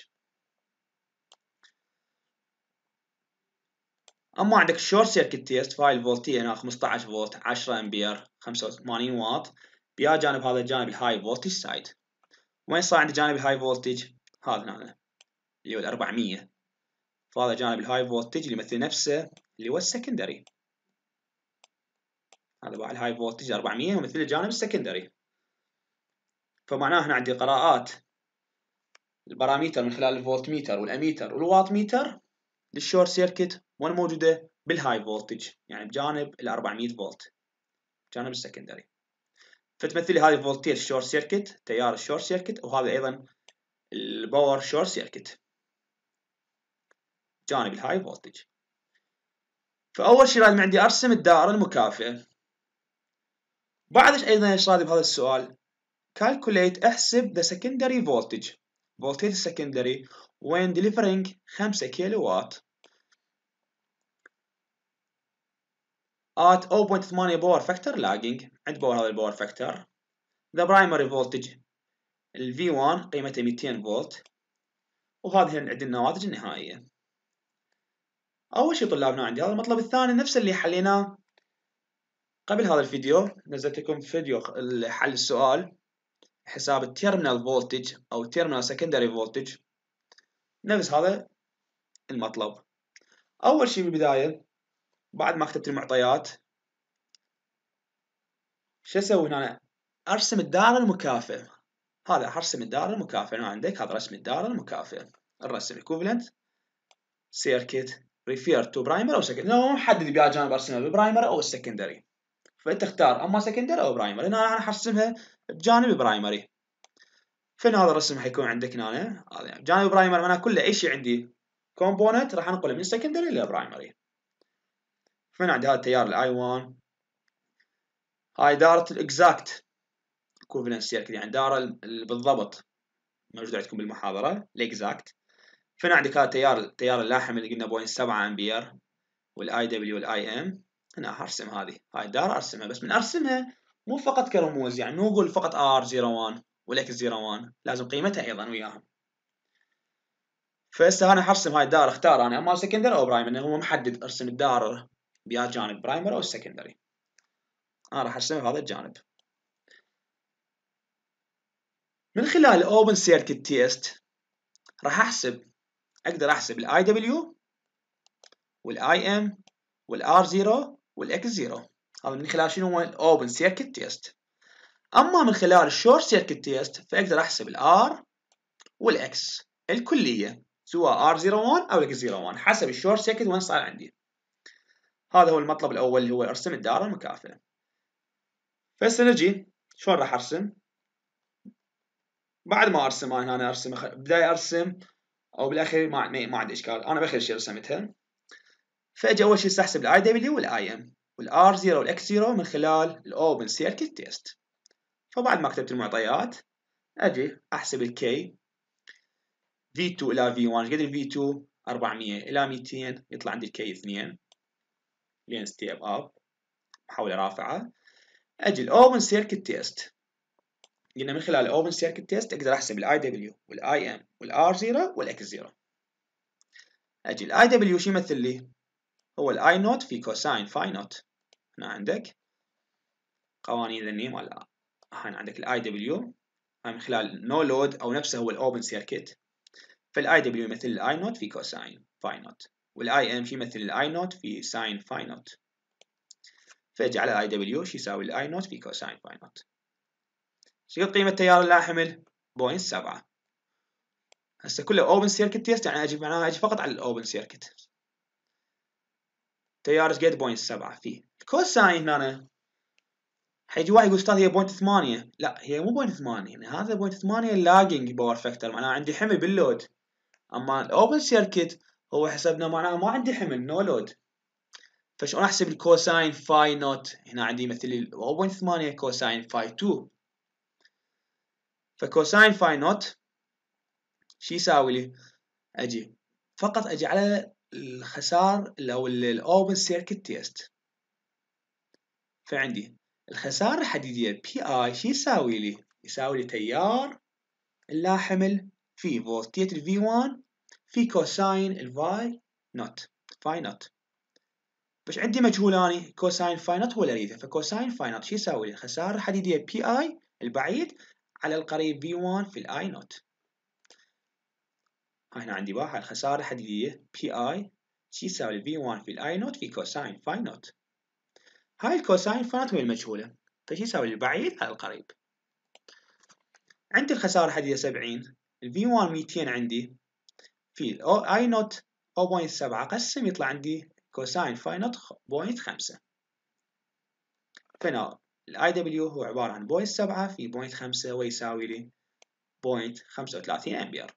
اما عندك الشورت سيركت تيست فايل فولتيه هنا 15 فولت 10 امبير 85 واط بيا جانب هذا الجانب الهاي فولتج سايد وين صار عندي جانب الهاي فولتج هذا هنا اللي هو 400 فهذا جانب الهاي فولتج اللي يمثل نفسه اللي هو السكندري هذا باع الهاي فولتج 400 ومثل الجانب السكندري فمعناه هنا عندي قراءات الباراميتر من خلال الفولت ميتر والاميتر والواط ميتر للشورت سيركت وين موجوده بالهاي فولتج يعني بجانب ال 400 فولت جانب السكندري فتمثل لي هذه فولتير شورت سيركت تيار الشورت سيركت وهذا ايضا الباور شورت سيركت جانب الهاي فولتج فاول شيء لازم عندي ارسم الدائره المكافئه بعد ايضا ايش صادم بهذا السؤال calculate احسب the secondary voltage voltage secondary when delivering 5 كيلو وات at 0.8 power factor lagging عند باور هذا الباور فاكتور the primary voltage ال V1 قيمته 200 فولت وهذه عندنا النواتج النهائية اول شيء طلابنا عندي هذا المطلب الثاني نفس اللي حليناه قبل هذا الفيديو نزلت لكم فيديو حل السؤال حساب التيرمينال فولتج او التيرمينال سكندري فولتج نفس هذا المطلب اول شيء بالبدايه بعد ما كتبت المعطيات شو اسوي هنا ارسم الدائره المكافئه هذا ارسم الدائره المكافئه عندك هذا رسم الدائره المكافئه الرسم ايكوفلنت سيركت ريفير تو برايمر او سكندري لانه ما محدد بيها جانب ارسنال البرايمري او السكندري فانت اختار اما سكندري او برايمري هنا انا حرسمها بجانب برايمري فين هذا الرسم حيكون عندك هنا هذا يعني جانب برايمري معناها كله اي شيء عندي كومبوننت راح انقله من سكندري الى برايمري فين عندي هذا التيار الاي 1 هاي دارة الاكزاكت كوفلنس سيركل يعني, يعني دارة بالضبط موجود عندكم بالمحاضرة الاكزاكت فين عندك هذا التيار التيار اللاحم اللي قلنا بوين 7 امبير والاي دبليو والاي ام هنا ارسم هذه هاي الدار ارسمها بس من ارسمها مو فقط كرموز يعني مو اقول فقط ار 01 والاكس 01 لازم قيمتها ايضا وياهم فهسه انا حرسم هاي الدار اختار انا اما سكندري او لان هو محدد ارسم الدار بيا جانب برايمر او سكندري انا راح ارسمها بهذا الجانب من خلال اوبن سيركت تيست راح احسب اقدر احسب الاي دبليو والاي ام والار 0 والاكس 0 هذا من خلال شنو هو الاوبن سيركت تيست اما من خلال الشورت سيركت تيست فاقدر احسب الار والاكس الكليه سواء ار 01 او الاكس 01 حسب الشورت سيركت وين صار عندي هذا هو المطلب الاول اللي هو ارسم الدائره المكافئه فهسه نجي شلون راح ارسم بعد ما ارسم انا هنا ارسم بدايه ارسم او بالاخير ما ما عندي اشكال انا باخر شيء رسمتها فاجي اول شيء استحسب الاي دبليو والاي ام والار 0 والاكس 0 من خلال الاوبن سيركت تيست فبعد ما كتبت المعطيات اجي احسب الكي V2 إلى V1 ال V2 400 إلى 200 يطلع عندي الكي 2 لين ستيب أب محاولة رافعة أجي الأوبن سيركت تيست قلنا من خلال الاوبن سيركت تيست اقدر احسب الاي دبليو والاي ام والار زيرو والاكس زيرو اجي الاي دبليو شو يمثل لي؟ هو الاي نوت في كوساين فاي نوت هنا عندك قوانين ذني مال هنا عندك الاي دبليو هاي من خلال نو no لود او نفسه هو الاوبن سيركت فالاي دبليو يمثل الاي نوت في كوساين فاي نوت والاي ام شو يمثل الاي نوت في ساين فاي نوت فاجي على الاي دبليو شو يساوي الاي نوت في كوساين فاي نوت قد قيمة التيار اللي احمل؟ 0.7 هسه كله اوبن سيركت تيست يعني اجي معناها اجي فقط على الاوبن سيركت تيار قد 0.7 فيه الكوساين هنا حيجي واحد يقول استاذ هي 0.8 لا هي مو 0.8 يعني هذا 0.8 ثمانية لاجنج باور فاكتور معناها عندي حمل باللود اما الاوبن سيركت هو حسبنا معناها ما عندي حمل نو no لود فشلون احسب الكوساين فاي نوت هنا عندي مثل 0.8 كوساين فاي 2 فكوساين فاي نوت شو يساوي لي؟ اجي فقط اجي على الخسار او الاوبن سيركت تيست فعندي الخسارة الحديدية بي اي شو يساوي لي؟ يساوي لي تيار اللاحمل في فولتية ال v 1 في كوساين ال الفاي نوت فاي نوت بس عندي مجهولاني كوساين فاي نوت هو اللي اريده فكوساين فاي نوت شو يساوي لي؟ الخسارة الحديدية بي اي البعيد على القريب V1 في الاي نوت هنا عندي واحد الخسارة الحديدية Pi شي يساوي V1 في الاي نوت في كوساين فاي نوت هاي الكوساين فاي نوت هي المجهولة فشي طيب، يساوي البعيد على القريب عندي الخسارة الحديدية 70 الفي 1 200 عندي في الاو نوت 0.7 قسم يطلع عندي كوساين فاي نوت 0.5 فنا الاي دبليو هو عباره عن بوينت 7 في بوينت 5 ويساوي لي بوينت 35 امبير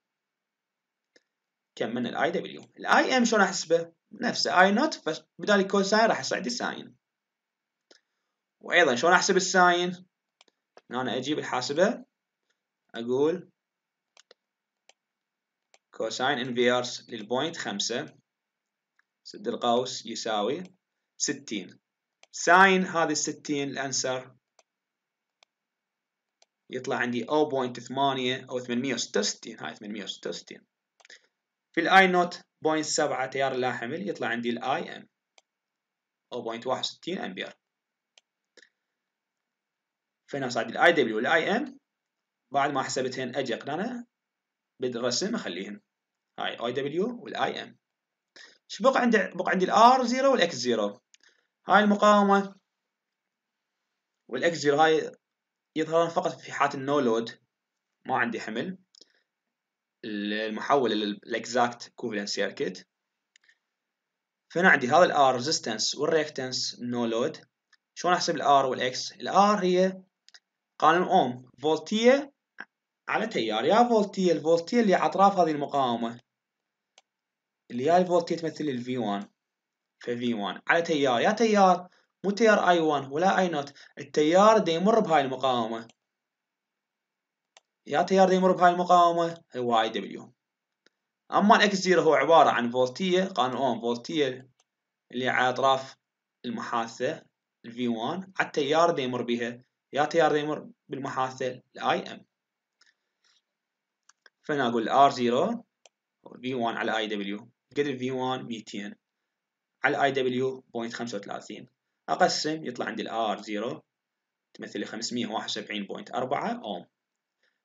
كم من الاي دبليو الاي ام شلون احسبه نفسه اي نوت فبدال الكول ساين راح اصعد الساين وايضا شلون احسب الساين انا اجيب الحاسبه اقول كوساين انفيرس للبوينت 5 سد القوس يساوي 60 ساين هذه 60 الانسر يطلع عندي 0.8 او 866 هاي 866 في الاي نوت 0.7 تيار لا حمل يطلع عندي الاي ام 0.61 امبير فهنا صعد الاي دبليو والاي ام بعد ما حسبتهن اجي اقرنها بالرسم اخليهن هاي اي دبليو والاي ام شو بقى عندي بقى عندي الار 0 والاكس 0 هاي المقاومة والإكس زيرو هاي يظهرون فقط في حالة النو لود ما عندي حمل المحول للإكزاكت كوفلنت سيركت فهنا عندي هذا الار ريزيستنس والريكتنس نو لود شلون احسب الار والاكس الار هي قانون اوم فولتيه على تيار يا فولتيه الفولتيه اللي على اطراف هذه المقاومه اللي هي الفولتيه تمثل الفي 1 في v 1 على تيار يا تيار مو تيار i 1 ولا I0 التيار دي يمر بهاي المقاومه يا تيار دي يمر بهاي المقاومه هو IW دبليو اما x X0 هو عباره عن فولتيه قانون اوم فولتيه اللي على اطراف المحاسة المحاثه v 1 على التيار دي يمر بها يا تيار دي يمر بالمحاسة الاي IM فانا اقول أقول 0 v 1 على IW دبليو قد v 1 200 على الاي دبليو 0.35 اقسم يطلع عندي الار 0 تمثل 571.4 اوم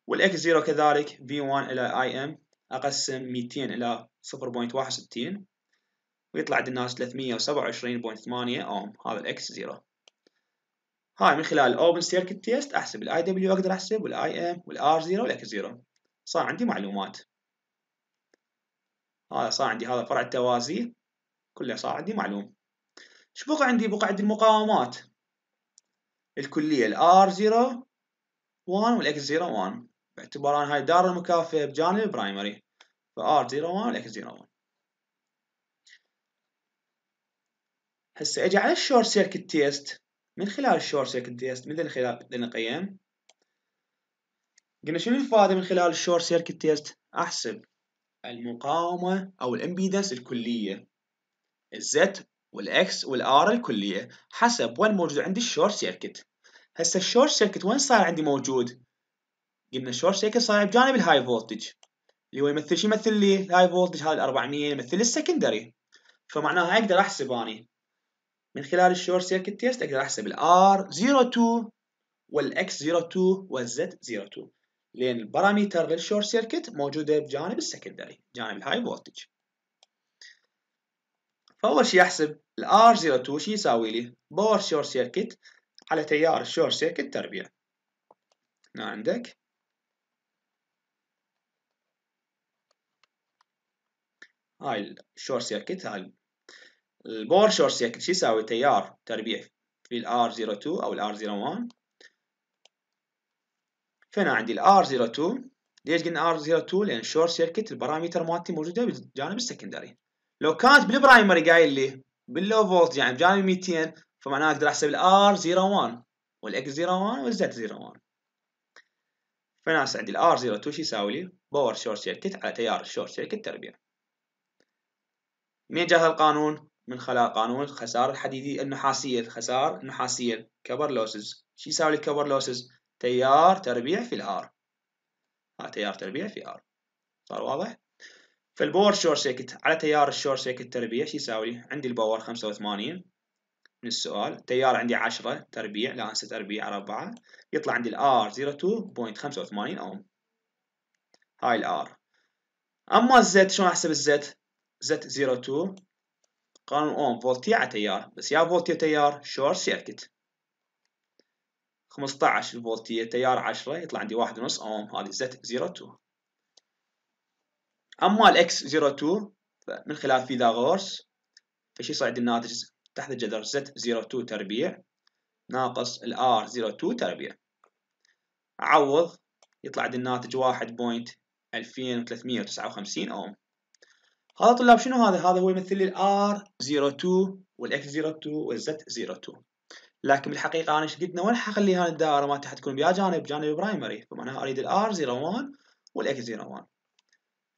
والاكس 0 كذلك في 1 الى اي ام اقسم 200 الى 0.61 ويطلع عند الناس 327.8 اوم هذا الاكس 0 هاي من خلال الاوبن سيركت تيست احسب الاي دبليو اقدر احسب والاي ام والار 0 والاكس 0 صار عندي معلومات هذا صار عندي هذا فرع التوازي كلها صار عندي معلوم ايش بقى عندي بقى عندي المقاومات الكلية ال R01 وال X01 باعتبار ان هاي دار المكافئة بجانب البرايمري ف R01 وال X01 هسه اجي على الشورت سيركت تيست من خلال الشورت سيركت تيست من خلال بدنا نقيم قلنا شنو الفائدة من خلال الشورت سيركت تيست احسب المقاومة او الامبيدنس الكلية الزد والاكس والار الكليه حسب وين موجود عندي الشورت سيركت هسه الشورت سيركت وين صار عندي موجود قلنا الشورت سيركت صار بجانب الهاي فولتج اللي هو يمثل شو يمثل لي الهاي فولتج هذا 400 يمثل السكندري فمعناها اقدر احسب اني من خلال الشورت سيركت تيست اقدر احسب الار 02 والاكس 02 z 02 لان الباراميتر للشورت سيركت موجوده بجانب السكندري جانب الهاي فولتج فأول شي أحسب ال R02 شي يساوي لي باور شورت سيركت على تيار الشورت سيركت تربيع هنا عندك هاي الشورت سيركت هاي الباور شورت سيركت شي يساوي تيار تربيع في ال R02 أو ال R01 فهنا عندي ال R02 ليش قلنا R02 لأن الشورت سيركت البارامتر مالتي موجودة بالجانب السكندري لو كانت بالبرايمري قايل لي باللو فولت يعني بجانب 200 فمعناها اقدر احسب الار 01 والاكس 01 والزد 01 فانا عندي الار 02 شو يساوي لي؟ باور شورت سيركت على تيار الشورت سيركت تربيع من جاء القانون؟ من خلال قانون الخسارة الحديدية النحاسية الخسارة النحاسية كبر لوسز شو يساوي لي كبر لوسز؟ تيار تربيع في الار ها تيار تربيع في ار صار واضح؟ فالباور شورت سيركت على تيار الشورت سيركت تربيع شو يساوي عندي الباور 85 من السؤال التيار عندي 10 تربيع لا انسى تربيع 4 يطلع عندي الار 02.85 اوم هاي الار اما الزد شلون احسب الزد؟ زد 02 قانون اوم فولتي على تيار بس يا فولتي تيار شورت سيركت 15 فولتية تيار 10 يطلع عندي 1.5 اوم هذه زد 02 أما x 02 من خلال فيثاغورس فش يصعد الناتج تحت الجذر Z 02 تربيع ناقص ال R 02 تربيع عوض يطلع عندي الناتج 1.2359 أوم هذا طلاب شنو هذا؟ هذا هو يمثل لي ال R02 وال X02 وال Z02 لكن بالحقيقة أنا شقدنا وين حخلي هذه الدائرة ما تحت تكون بيا جانب جانب برايمري فمعناها أريد ال R01 وال X01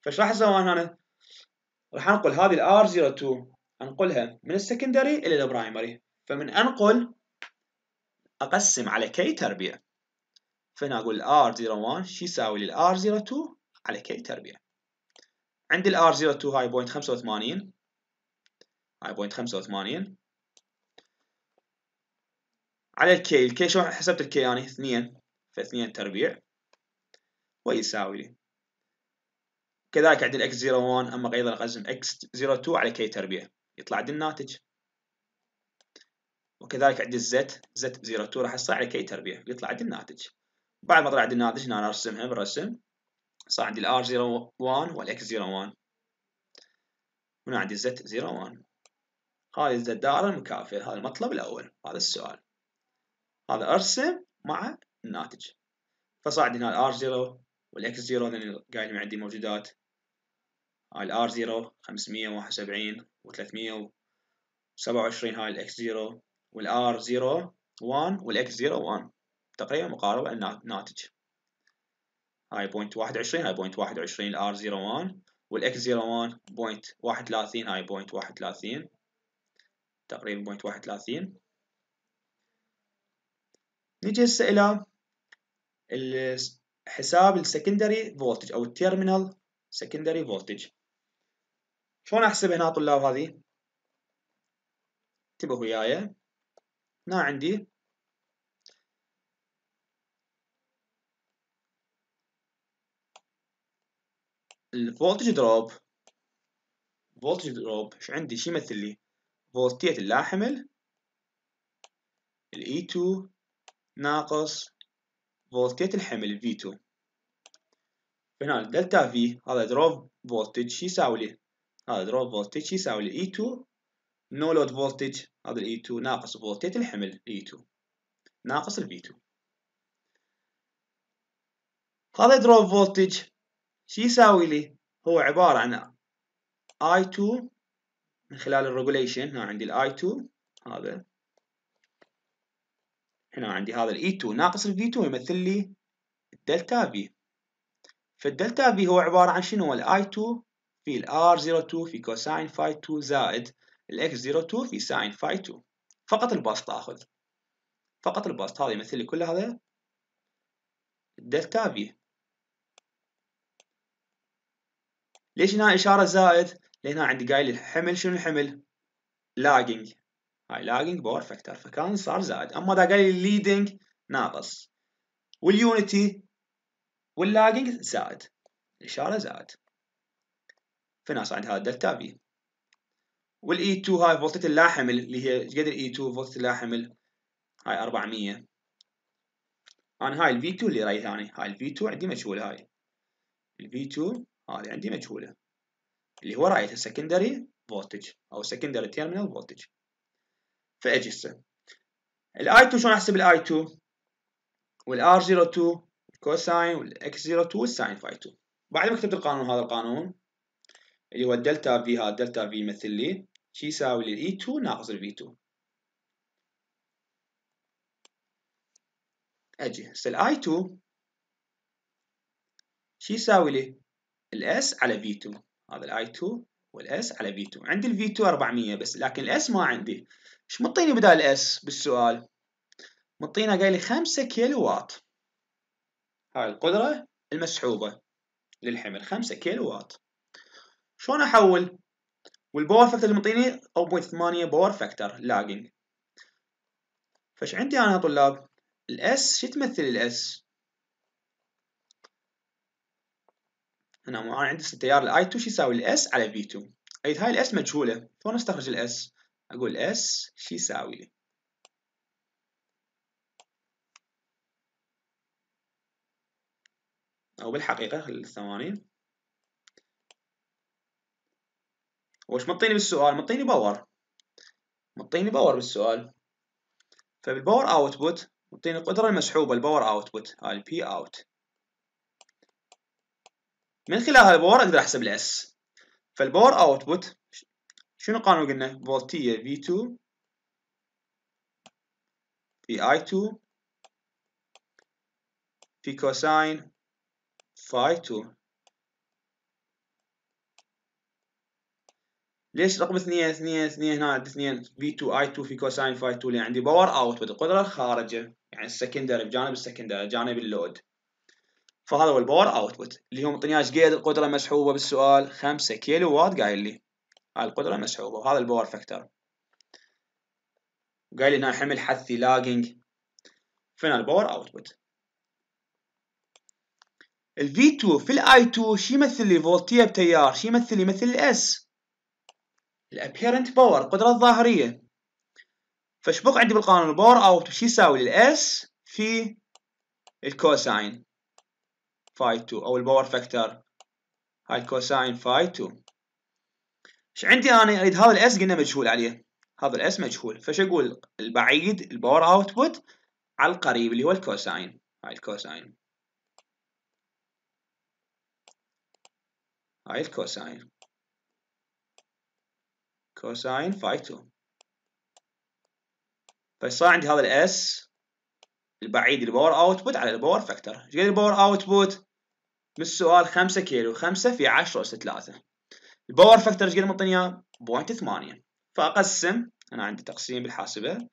فايش راح اسوي انا هنا؟ راح انقل هذه الار 02 انقلها من السكندري الى البرايمري فمن انقل اقسم على كي تربيع فهنا اقول الار 01 شو يساوي للار 02 على كي تربيع عندي الار 02 هاي بوينت 85 هاي بوينت 85 على الكي الكي شلون حسبت الكي يعني 2 ف2 تربيع ويساوي لي كذلك عند x01 اما ايضا قزم x02 على كي تربيع يطلع عند الناتج وكذلك عندي الزت زت 02 راح احصل على كي تربيع يطلع عند الناتج بعد ما طلع عند الناتج هنا انا ارسمها بالرسم صار عندي الار 01 والاكس 01 هنا عندي الزت 01 هذه الدائره المكافئه هذا المطلب الاول هذا السؤال هذا ارسم مع الناتج فصار عندي هنا الار 0 والاكس 0 لان قايل عندي موجودات هاي الار 0 571 و327 هاي الاكس 0 والار 0 1 والاكس 0 1 تقريبا مقاربة الناتج هاي بوينت 21 هاي بوينت 21 الار 0 1 والاكس 0 1 بوينت 31 هاي بوينت 31 تقريبا بوينت 31 نجي هسه الى حساب السكندري فولتج او التيرمينال سكندري فولتج شلون احسب هنا طلاب هذه؟ انتبهوا وياي هنا عندي الفولتج دروب فولتج دروب ايش عندي شو يمثل لي؟ فولتية اللاحمل ال E2 ناقص فولتية الحمل V2 فهنا الدلتا V هذا دروب فولتج شو يساوي لي؟ هذا دروب فولتج يساوي ل E2 نو لود فولتج هذا الـ E2 ناقص فولتج الحمل E2 ناقص الـ V2 هذا دروب فولتج شو يساوي لي؟ هو عبارة عن I2 من خلال الريجوليشن هنا عندي الاي 2 هذا هنا عندي هذا الاي 2 e ناقص v 2 يمثل لي الدلتا في فالدلتا في هو عبارة عن شنو الاي 2 في ال R02 في كوساين فاي 2 زائد ال X02 في ساين فاي 2 فقط البسط آخذ فقط البسط هذا يمثل لي كل هذا الدلتا في ليش هنا إشارة زائد؟ لأن عندي قايل الحمل شنو الحمل؟ لاجنج هاي لاجنج باور فاكتور فكان صار زائد أما إذا قال لي ليدنج ناقص واليونتي واللاجنج زائد الإشارة زائد ناس عندها دلتا في والاي 2 هاي فولتة اللاحمل اللي هي قد الاي 2 فولتة اللاحمل هاي 400 انا هاي الفي 2 اللي رايها انا هاي الفي 2 عندي مجهوله هاي الفي 2 هذه عندي مجهوله اللي هو رايته سكندري فولتج او سكندري تيرمينال فولتج فاجي هسه الاي 2 شلون احسب الاي 2 والار 02 الكوساين والاكس 02 والساين فاي 2 بعد ما كتبت القانون هذا القانون اللي هو الدلتا في ها دلتا في يمثل لي شو يساوي لي للاي e 2 ناقص الفي 2 اجي هسه الاي 2 شو يساوي لي الاس على في 2 هذا الاي 2 والاس على في 2 عندي الفي 2 400 بس لكن الاس ما عندي ايش مطيني بدال الاس بالسؤال مطينا قال لي 5 كيلو وات هاي القدره المسحوبه للحمل 5 كيلو وات شلون احول والباور فاكتور اللي معطيني 0.8 باور فاكتور لاجنج فش عندي انا يا طلاب الاس شو تمثل الاس انا عندي التيار الاي 2 شو يساوي الاس على في 2 اي هاي الاس مجهوله شلون استخرج الاس اقول اس شو يساوي لي او بالحقيقه خلال الثواني وش مطيني بالسؤال مطيني باور مطيني باور بالسؤال فبالباور اوتبوت مطيني القدرة المسحوبة الباور اوتبوت هاي البي اوت من خلال هاي الباور اقدر احسب الاس فالباور اوتبوت شنو قانون قلنا فولتية V2 في I2 في كوساين فاي 2 ليش رقم اثنين اثنين اثنين هنا اثنين 2 في 2 اي 2 في كوساين فاي 2 لان عندي باور اوتبوت القدره الخارجه يعني السكندري بجانب السكندري جانب اللود فهذا هو الباور اوتبوت اللي هو معطيني ايش قد القدره مسحوبه بالسؤال 5 كيلو وات قايل لي هاي القدره مسحوبه وهذا الباور فاكتور قايل لي هنا حمل حثي لاجنج فين الباور اوتبوت الفي 2 في الاي 2 شي يمثل لي فولتيه بتيار شي يمثل لي مثل الاس الابيرنت باور القدره الظاهريه فشبق عندي بالقانون الباور اوت شو يساوي الاس في الكوساين فاي 2 او الباور فاكتور هاي الكوساين فاي 2 ايش عندي انا اريد هذا الاس قلنا مجهول عليه هذا الاس مجهول فش اقول البعيد الباور اوتبوت على القريب اللي هو الكوساين هاي الكوساين هاي الكوساين كوساين فاي 2 فيصير عندي هذا الاس البعيد الباور اوتبوت على الباور فاكتور ايش قد الباور اوتبوت من السؤال 5 كيلو 5 في 10 اس 3 الباور فاكتور ايش قد معطيني اياه 0.8 فاقسم انا عندي تقسيم بالحاسبه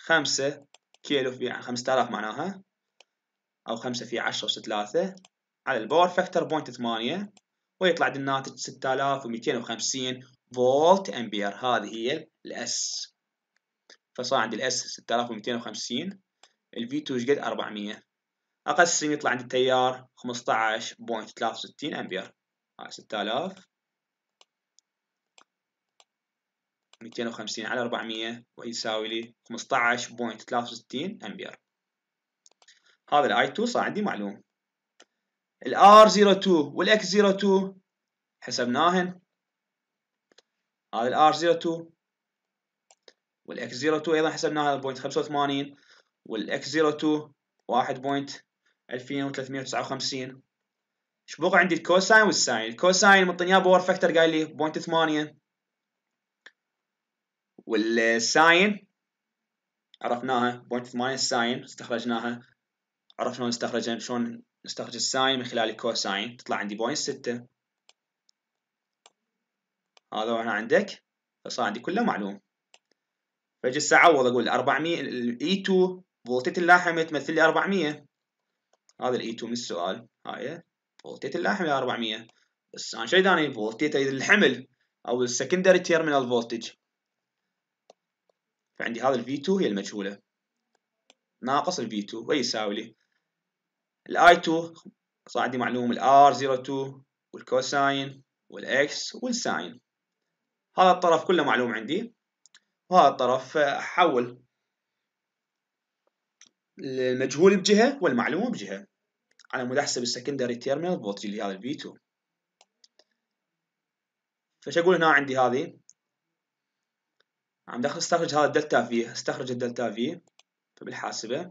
5 كيلو في 5000 يعني معناها او 5 في 10 اس 3 على الباور فاكتور 0.8 ويطلع الناتج 6250 فولت امبير هذه هي الاس فصار عندي الاس 6250 الفي 2 ايش قد 400 اقسم يطلع عندي التيار 15.63 امبير هاي 6000 250 على 400 ويساوي لي 15.63 امبير هذا الاي 2 صار عندي معلوم الار 02 والاكس 02 حسبناهن هذا الار 02 والاكس 02 ايضا حسبناها 0.85 والاكس 02 1.2359 ايش بقى عندي الكوساين والساين الكوساين مطني اياه باور فاكتور قايل لي 0.8 والساين عرفناها 0.8 ساين استخرجناها عرفنا شلون نستخرج شلون نستخرج الساين من خلال الكوساين تطلع عندي 0.6 هذا هنا عندك فصار عندي كله معلوم هسه اعوض اقول 400 الاي 2 فولتيت اللاحمه تمثل لي 400 هذا الاي 2 e من السؤال هاي إيه؟ فولتيت اللاحمه 400 بس انا شو داني فولتيت الحمل او السكندري تيرمينال فولتج فعندي هذا الفي 2 هي المجهوله ناقص الفي 2 ويساوي لي الاي 2 صار عندي معلوم الار 02 والكوساين والاكس والساين هذا الطرف كله معلوم عندي وهذا الطرف أحول آه، المجهول بجهة والمعلوم بجهة على مود أحسب السكندري تيرمينال فولتج اللي هذا الفي 2 فش أقول هنا عندي هذه عم داخل استخرج هذا الدلتا في استخرج الدلتا في فبالحاسبة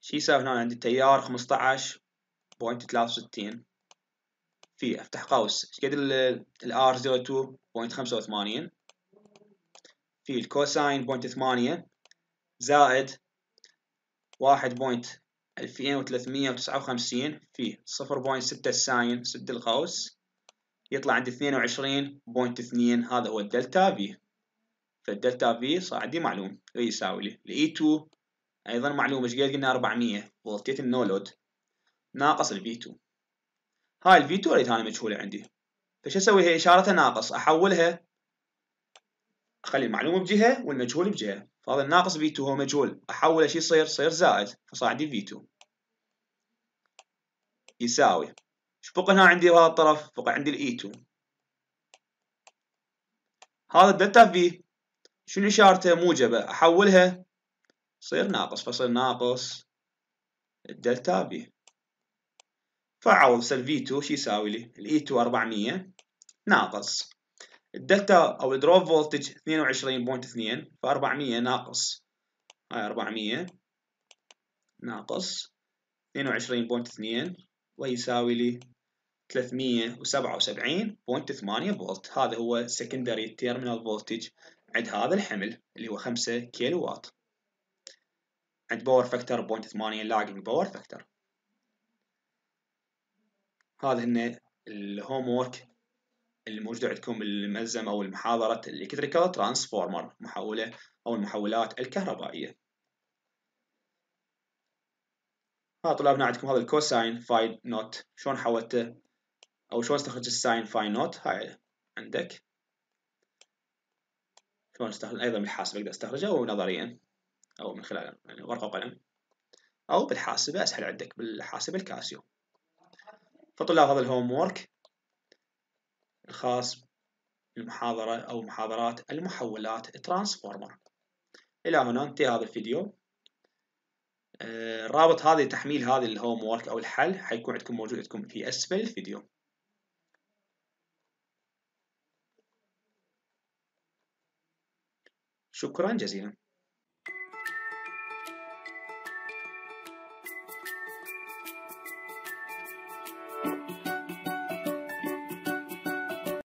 شي يساوي هنا عندي تيار 15.63 في افتح قوس ايش قد الار 02.85 في الكوساين 0.8 زائد 1.2359 في 0.6 ساين 6 القوس يطلع عندي 22.2 هذا هو الدلتا في فالدلتا في صار عندي معلوم يساوي لي الاي 2 e ايضا معلوم ايش قلنا 400 فولتيت النو لود ناقص الفي 2 هاي الفي2 اريد هاي مجهوله عندي فش اسوي هي اشارة ناقص احولها اخلي المعلومه بجهه والمجهول بجهه فهذا الناقص في2 هو مجهول احوله شو يصير يصير زائد فصار عندي في2 يساوي شو بقى هنا عندي بهذا الطرف بقى عندي الاي2 e هذا الدلتا في شنو اشارته موجبه احولها صير ناقص فصير ناقص الدلتا في فعوض سلب v 2 شو يساوي لي؟ الـ e 2 400 ناقص الدلتا او الدروب فولتج 22.2 ف 400 ناقص هاي 400 ناقص 22.2 ويساوي لي 377.8 فولت هذا هو سكندري تيرمينال فولتج عند هذا الحمل اللي هو 5 كيلو وات عند باور فاكتور 0.8 لاجنج باور فاكتور هذا هن الهوم وورك اللي موجود عندكم بالملزم او المحاضره الالكتريكال ترانسفورمر محوله او المحولات الكهربائيه ها طلابنا عندكم هذا الكوساين فاي نوت شلون حولته او شلون استخرج الساين فاي نوت هاي عندك شلون استخرج ايضا بالحاسب اقدر استخرجه او نظريا او من خلال يعني ورقه وقلم او بالحاسبه اسهل عندك بالحاسب الكاسيو فطلاب هذا الهوم وورك الخاص بالمحاضرة أو محاضرات المحولات ترانسفورمر إلى هنا انتهى هذا الفيديو آه، رابط هذه تحميل هذه الهوم وورك أو الحل حيكون عندكم موجود عندكم في أسفل الفيديو شكرا جزيلا